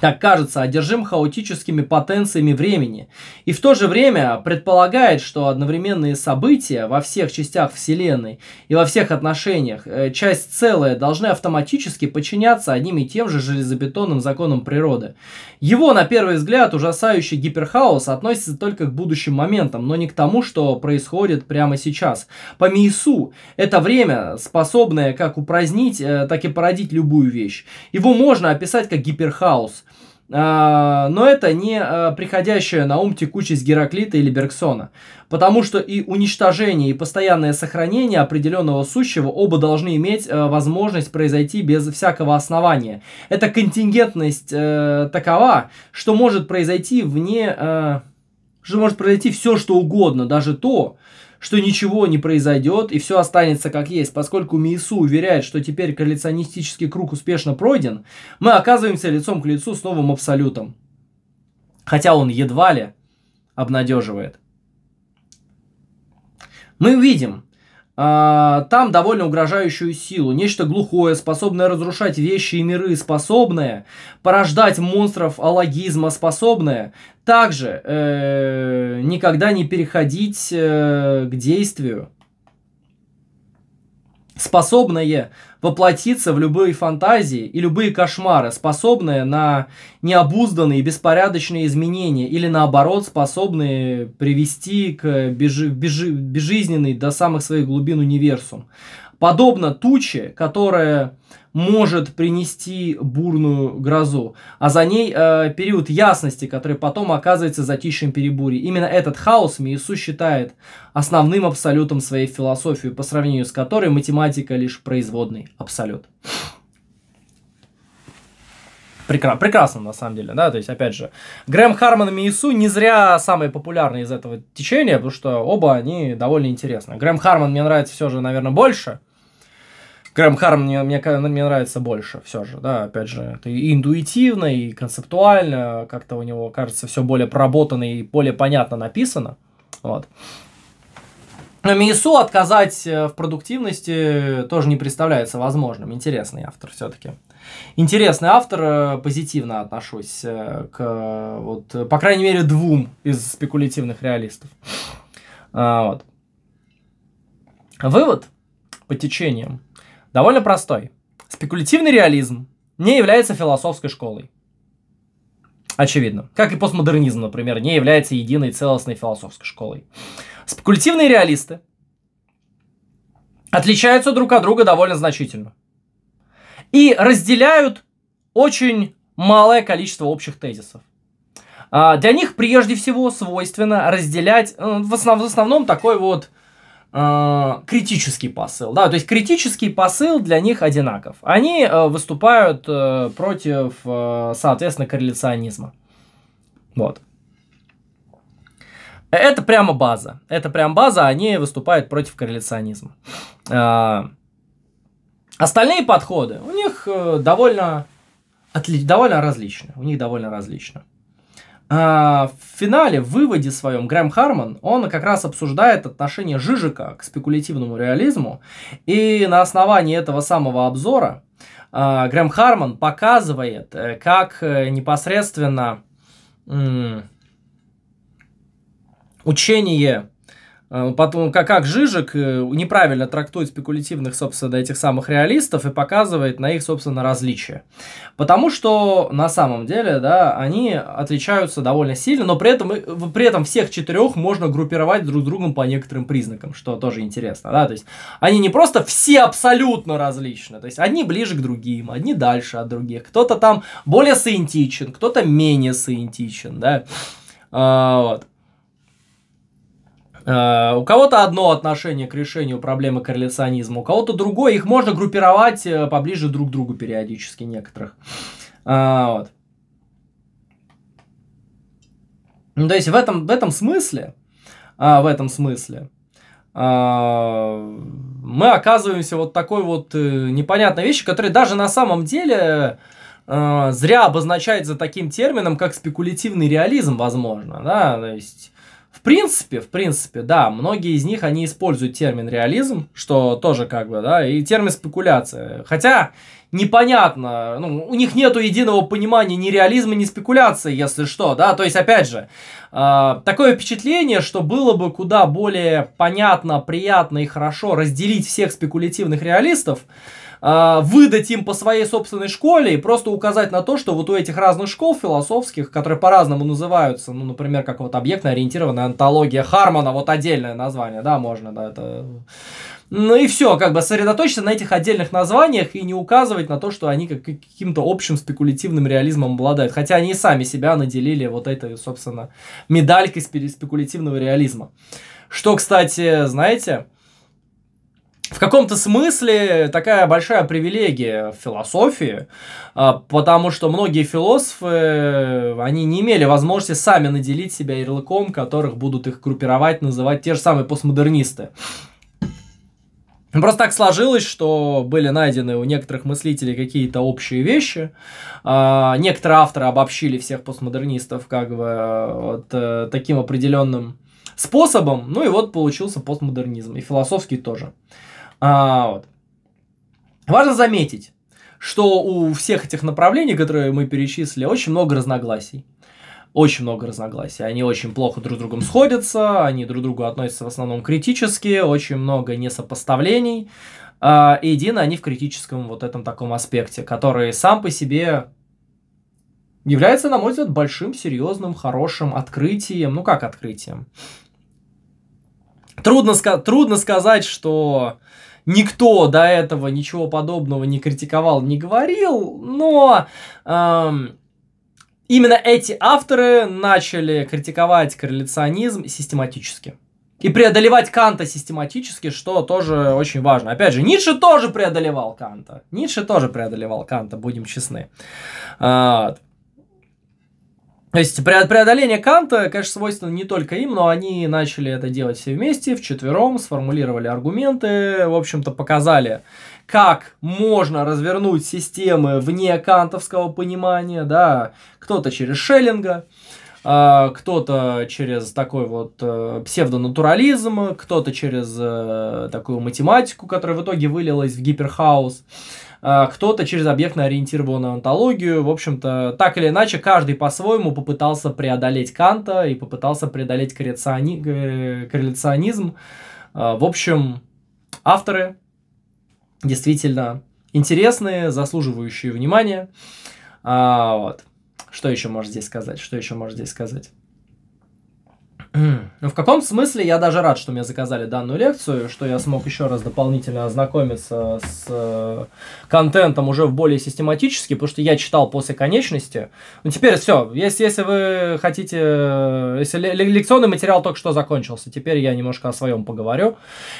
так кажется, одержим хаотическими потенциями времени, и в то же время предполагает, что одновременные события во всех частях Вселенной и во всех отношениях, э, часть целая, должны автоматически подчиняться одним и тем же железобетонным законам природы. Его, на первый взгляд, ужасающий гиперхаос относится только к будущим моментам, но не к тому, что происходит прямо сейчас. По Мейсу, это время, способное как упразднить, э, так и породить любую вещь. Его можно описать как гиперхаос – а, но это не а, приходящая на ум текучесть Гераклита или Бергсона, потому что и уничтожение, и постоянное сохранение определенного сущего оба должны иметь а, возможность произойти без всякого основания. Эта контингентность э, такова, что может произойти вне... Э, что может произойти все, что угодно, даже то, что ничего не произойдет и все останется как есть, поскольку Миису уверяет, что теперь коалиционистический круг успешно пройден, мы оказываемся лицом к лицу с новым абсолютом. Хотя он едва ли обнадеживает. Мы видим, а, там довольно угрожающую силу, нечто глухое, способное разрушать вещи и миры, способное порождать монстров аллогизма, способное также э, никогда не переходить э, к действию, способное воплотиться в любые фантазии и любые кошмары, способные на необузданные беспорядочные изменения или наоборот способные привести к безжи- безжи- безжизненной до самых своих глубин универсум. Подобно туче, которая может принести бурную грозу, а за ней э, период ясности, который потом оказывается затишьем перебури. Именно этот хаос Миису считает основным абсолютом своей философии, по сравнению с которой математика лишь производный абсолют. Прекра- прекрасно, на самом деле, да, то есть, опять же, Грэм Харман и Миису не зря самые популярные из этого течения, потому что оба они довольно интересны. Грэм Харман мне нравится все же, наверное, больше – Грэм Харм мне, мне, мне нравится больше все же, да, опять же, это и интуитивно, и концептуально, как-то у него, кажется, все более проработано и более понятно написано, вот. Но Мису отказать э, в продуктивности тоже не представляется возможным. Интересный автор все-таки. Интересный автор, э, позитивно отношусь э, к, вот, по крайней мере, двум из спекулятивных реалистов. А, вот. Вывод по течениям довольно простой. Спекулятивный реализм не является философской школой. Очевидно. Как и постмодернизм, например, не является единой целостной философской школой. Спекулятивные реалисты отличаются друг от друга довольно значительно. И разделяют очень малое количество общих тезисов. А, для них прежде всего свойственно разделять э, в основном, в основном такой вот Э, критический посыл, да, то есть критический посыл для них одинаков. Они э, выступают э, против, соответственно, корреляционизма. Вот. Это прямо база. Это прям база, а они выступают против корреляционизма. Остальные подходы у них довольно, отли, довольно различны. У них довольно различно. А, в финале, в выводе своем, Грэм Харман, он как раз обсуждает отношение Жижика к спекулятивному реализму. И на основании этого самого обзора а, Грэм Харман показывает, э, как э, непосредственно учение а, ну, потом, как, как Жижик э, неправильно трактует спекулятивных, собственно, этих самых реалистов и показывает на их, собственно, различия. Потому что на самом деле, да, они отличаются довольно сильно, но при этом, э, при этом всех четырех можно группировать друг с другом по некоторым признакам, что тоже интересно, да, то есть они не просто все абсолютно различны, то есть одни ближе к другим, одни дальше от других, кто-то там более саентичен, кто-то менее саентичен, да, а, вот. Э, у кого-то одно отношение к решению проблемы корреляционизма, у кого-то другое. Их можно группировать э, поближе друг к другу периодически некоторых. Э, вот. Ну, то есть в этом, в этом смысле, в этом смысле, мы оказываемся вот такой вот непонятной вещи, которая даже на самом деле зря обозначается таким термином, как спекулятивный реализм, возможно, да, то есть принципе, в принципе, да, многие из них, они используют термин реализм, что тоже как бы, да, и термин спекуляция. Хотя непонятно, ну, у них нету единого понимания ни реализма, ни спекуляции, если что, да, то есть, опять же, э, такое впечатление, что было бы куда более понятно, приятно и хорошо разделить всех спекулятивных реалистов, а, выдать им по своей собственной школе и просто указать на то, что вот у этих разных школ философских, которые по-разному называются, ну, например, как вот объектно-ориентированная антология Хармана, вот отдельное название, да, можно, да, это... Ну и все, как бы сосредоточиться на этих отдельных названиях и не указывать на то, что они как каким-то общим спекулятивным реализмом обладают. Хотя они сами себя наделили вот этой, собственно, медалькой спекулятивного реализма. Что, кстати, знаете, в каком-то смысле такая большая привилегия в философии, а, потому что многие философы, они не имели возможности сами наделить себя ярлыком, которых будут их группировать, называть те же самые постмодернисты. Просто так сложилось, что были найдены у некоторых мыслителей какие-то общие вещи. А, некоторые авторы обобщили всех постмодернистов как бы э, вот э, таким определенным способом. Ну и вот получился постмодернизм. И философский тоже. А, вот. Важно заметить, что у всех этих направлений, которые мы перечислили, очень много разногласий. Очень много разногласий. Они очень плохо друг с другом сходятся, они друг к другу относятся в основном критически, очень много несопоставлений. А, и едины они в критическом вот этом таком аспекте, который сам по себе является, на мой взгляд, большим, серьезным, хорошим открытием. Ну как открытием? Трудно, трудно сказать, что никто до этого ничего подобного не критиковал, не говорил, но... Эм, Именно эти авторы начали критиковать корреляционизм систематически. И преодолевать Канта систематически, что тоже очень важно. Опять же, Ницше тоже преодолевал Канта. Ницше тоже преодолевал Канта, будем честны. А, то есть преодоление Канта, конечно, свойственно не только им, но они начали это делать все вместе, вчетвером, сформулировали аргументы, в общем-то показали, как можно развернуть системы вне кантовского понимания, да, кто-то через Шеллинга, а, кто-то через такой вот э, псевдонатурализм, кто-то через э, такую математику, которая в итоге вылилась в гиперхаус. А, кто-то через объектно-ориентированную онтологию. В общем-то, так или иначе, каждый по-своему попытался преодолеть Канта и попытался преодолеть корреляциони... Э, корреляционизм. А, в общем, авторы действительно интересные, заслуживающие внимания. А, вот. Что еще можно здесь сказать? Что еще можно здесь сказать? Ну, в каком смысле я даже рад, что мне заказали данную лекцию, что я смог еще раз дополнительно ознакомиться с э, контентом уже более систематически, потому что я читал после конечности. Ну, теперь все. Если, если вы хотите... Э, если лекционный материал только что закончился, теперь я немножко о своем поговорю.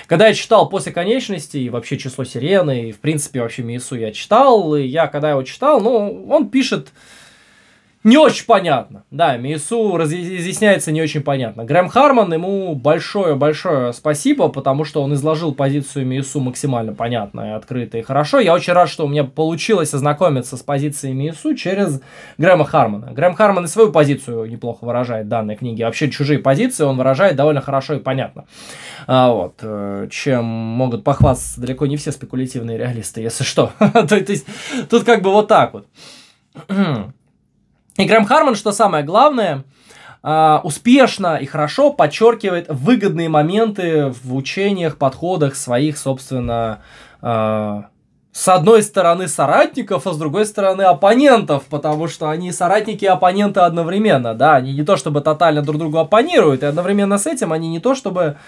Когда я читал после конечности, и вообще число сирены, и, в принципе, вообще Мису я читал, и я, когда его читал, ну, он пишет не очень понятно. Да, Мису разъясняется не очень понятно. Грэм Харман, ему большое-большое спасибо, потому что он изложил позицию Мису максимально понятно и открыто и хорошо. Я очень рад, что у меня получилось ознакомиться с позицией Мису через Грэма Хармана. Грэм Харман и свою позицию неплохо выражает в данной книге. Вообще чужие позиции он выражает довольно хорошо и понятно. А вот, э, чем могут похвастаться далеко не все спекулятивные реалисты, если что. То есть тут как бы вот так вот. И Грэм Харман, что самое главное, а, успешно и хорошо подчеркивает выгодные моменты в учениях, подходах своих, собственно, а, с одной стороны соратников, а с другой стороны оппонентов, потому что они соратники и оппоненты одновременно, да, они не то чтобы тотально друг другу оппонируют, и одновременно с этим они не то чтобы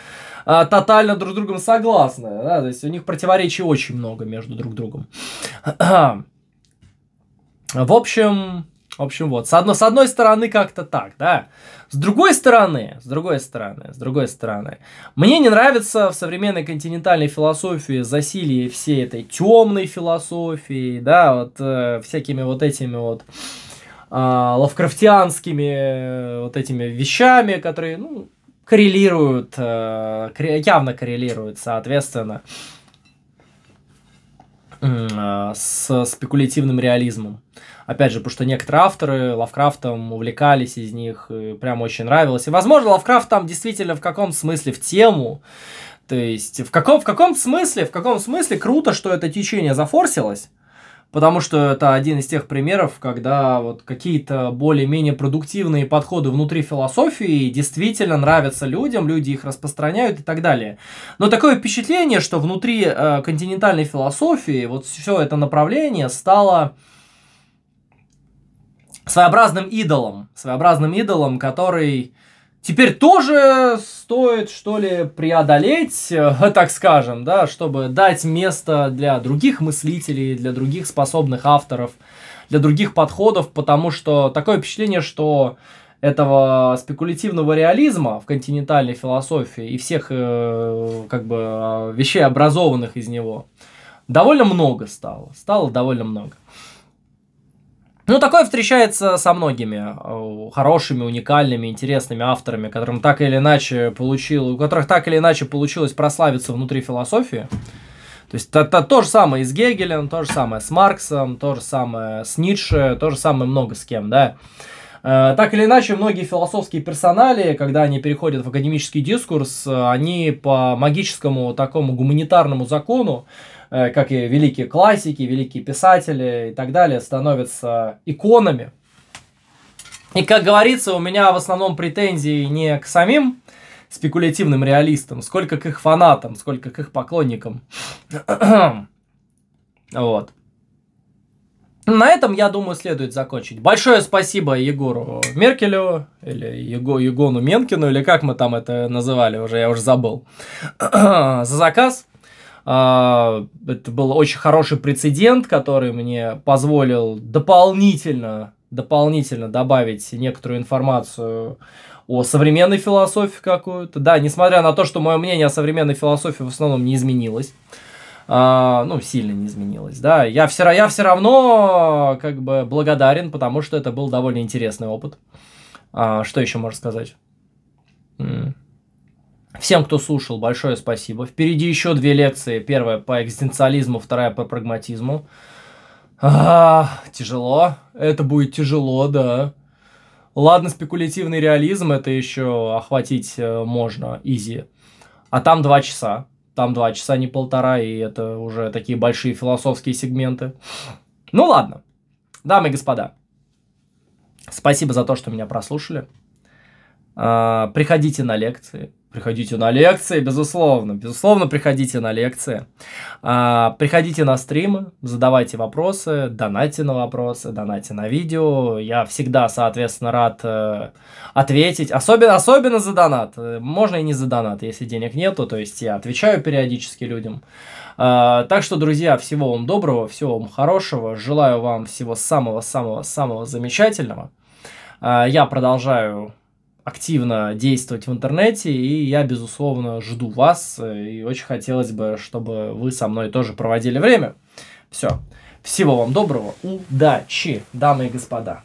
а, тотально друг с другом согласны, да, то есть у них противоречий очень много между друг другом. В общем, в общем, вот, с одной, с одной стороны как-то так, да. С другой стороны, с другой стороны, с другой стороны, мне не нравится в современной континентальной философии засилие всей этой темной философии, да, вот э, всякими вот этими вот а, э, лавкрафтианскими вот этими вещами, которые, ну, коррелируют, э, явно коррелируют, соответственно, э, с спекулятивным реализмом. Опять же, потому что некоторые авторы Лавкрафтом увлекались из них, э, прям очень нравилось. И, возможно, Лавкрафт там действительно в каком смысле в тему. То есть, в каком, в каком смысле, в каком смысле круто, что это течение зафорсилось. Потому что это один из тех примеров, когда вот какие-то более-менее продуктивные подходы внутри философии действительно нравятся людям, люди их распространяют и так далее. Но такое впечатление, что внутри э, континентальной философии вот все это направление стало своеобразным идолом, своеобразным идолом, который теперь тоже стоит, что ли, преодолеть, так скажем, да, чтобы дать место для других мыслителей, для других способных авторов, для других подходов, потому что такое впечатление, что этого спекулятивного реализма в континентальной философии и всех э, как бы вещей, образованных из него, довольно много стало. Стало довольно много. Ну, такое встречается со многими э, хорошими, уникальными, интересными авторами, которым так или иначе получил, у которых так или иначе получилось прославиться внутри философии. То есть это то, то же самое и с Гегелем, то же самое с Марксом, то же самое с Ницше, то же самое много с кем, да. Э, так или иначе, многие философские персонали, когда они переходят в академический дискурс, э, они по магическому такому гуманитарному закону Э, как и великие классики, великие писатели и так далее, становятся иконами. И, как говорится, у меня в основном претензии не к самим спекулятивным реалистам, сколько к их фанатам, сколько к их поклонникам. вот. На этом, я думаю, следует закончить. Большое спасибо Егору Меркелю, или Его, Егону Менкину, или как мы там это называли уже, я уже забыл, за заказ. А, это был очень хороший прецедент, который мне позволил дополнительно, дополнительно добавить некоторую информацию о современной философии какую-то. Да, несмотря на то, что мое мнение о современной философии в основном не изменилось. А, ну, сильно не изменилось, да. Я все, я все равно как бы благодарен, потому что это был довольно интересный опыт. А, что еще можно сказать? Mm. Всем, кто слушал, большое спасибо. Впереди еще две лекции. Первая по экзистенциализму, вторая по прагматизму. А, тяжело. Это будет тяжело, да. Ладно, спекулятивный реализм, это еще охватить э, можно, изи. А там два часа. Там два часа, не полтора, и это уже такие большие философские сегменты. Ну ладно. Дамы и господа, спасибо за то, что меня прослушали. А, приходите на лекции. Приходите на лекции, безусловно. Безусловно, приходите на лекции. А, приходите на стримы, задавайте вопросы, донайте на вопросы, донайте на видео. Я всегда, соответственно, рад э, ответить. Особенно, особенно за донат. Э, можно и не за донат, если денег нету. То есть я отвечаю периодически людям. А, так что, друзья, всего вам доброго, всего вам хорошего. Желаю вам всего самого-самого-самого замечательного. А, я продолжаю активно действовать в интернете, и я, безусловно, жду вас, э, и очень хотелось бы, чтобы вы со мной тоже проводили время. Все. Всего вам доброго, удачи, дамы и господа.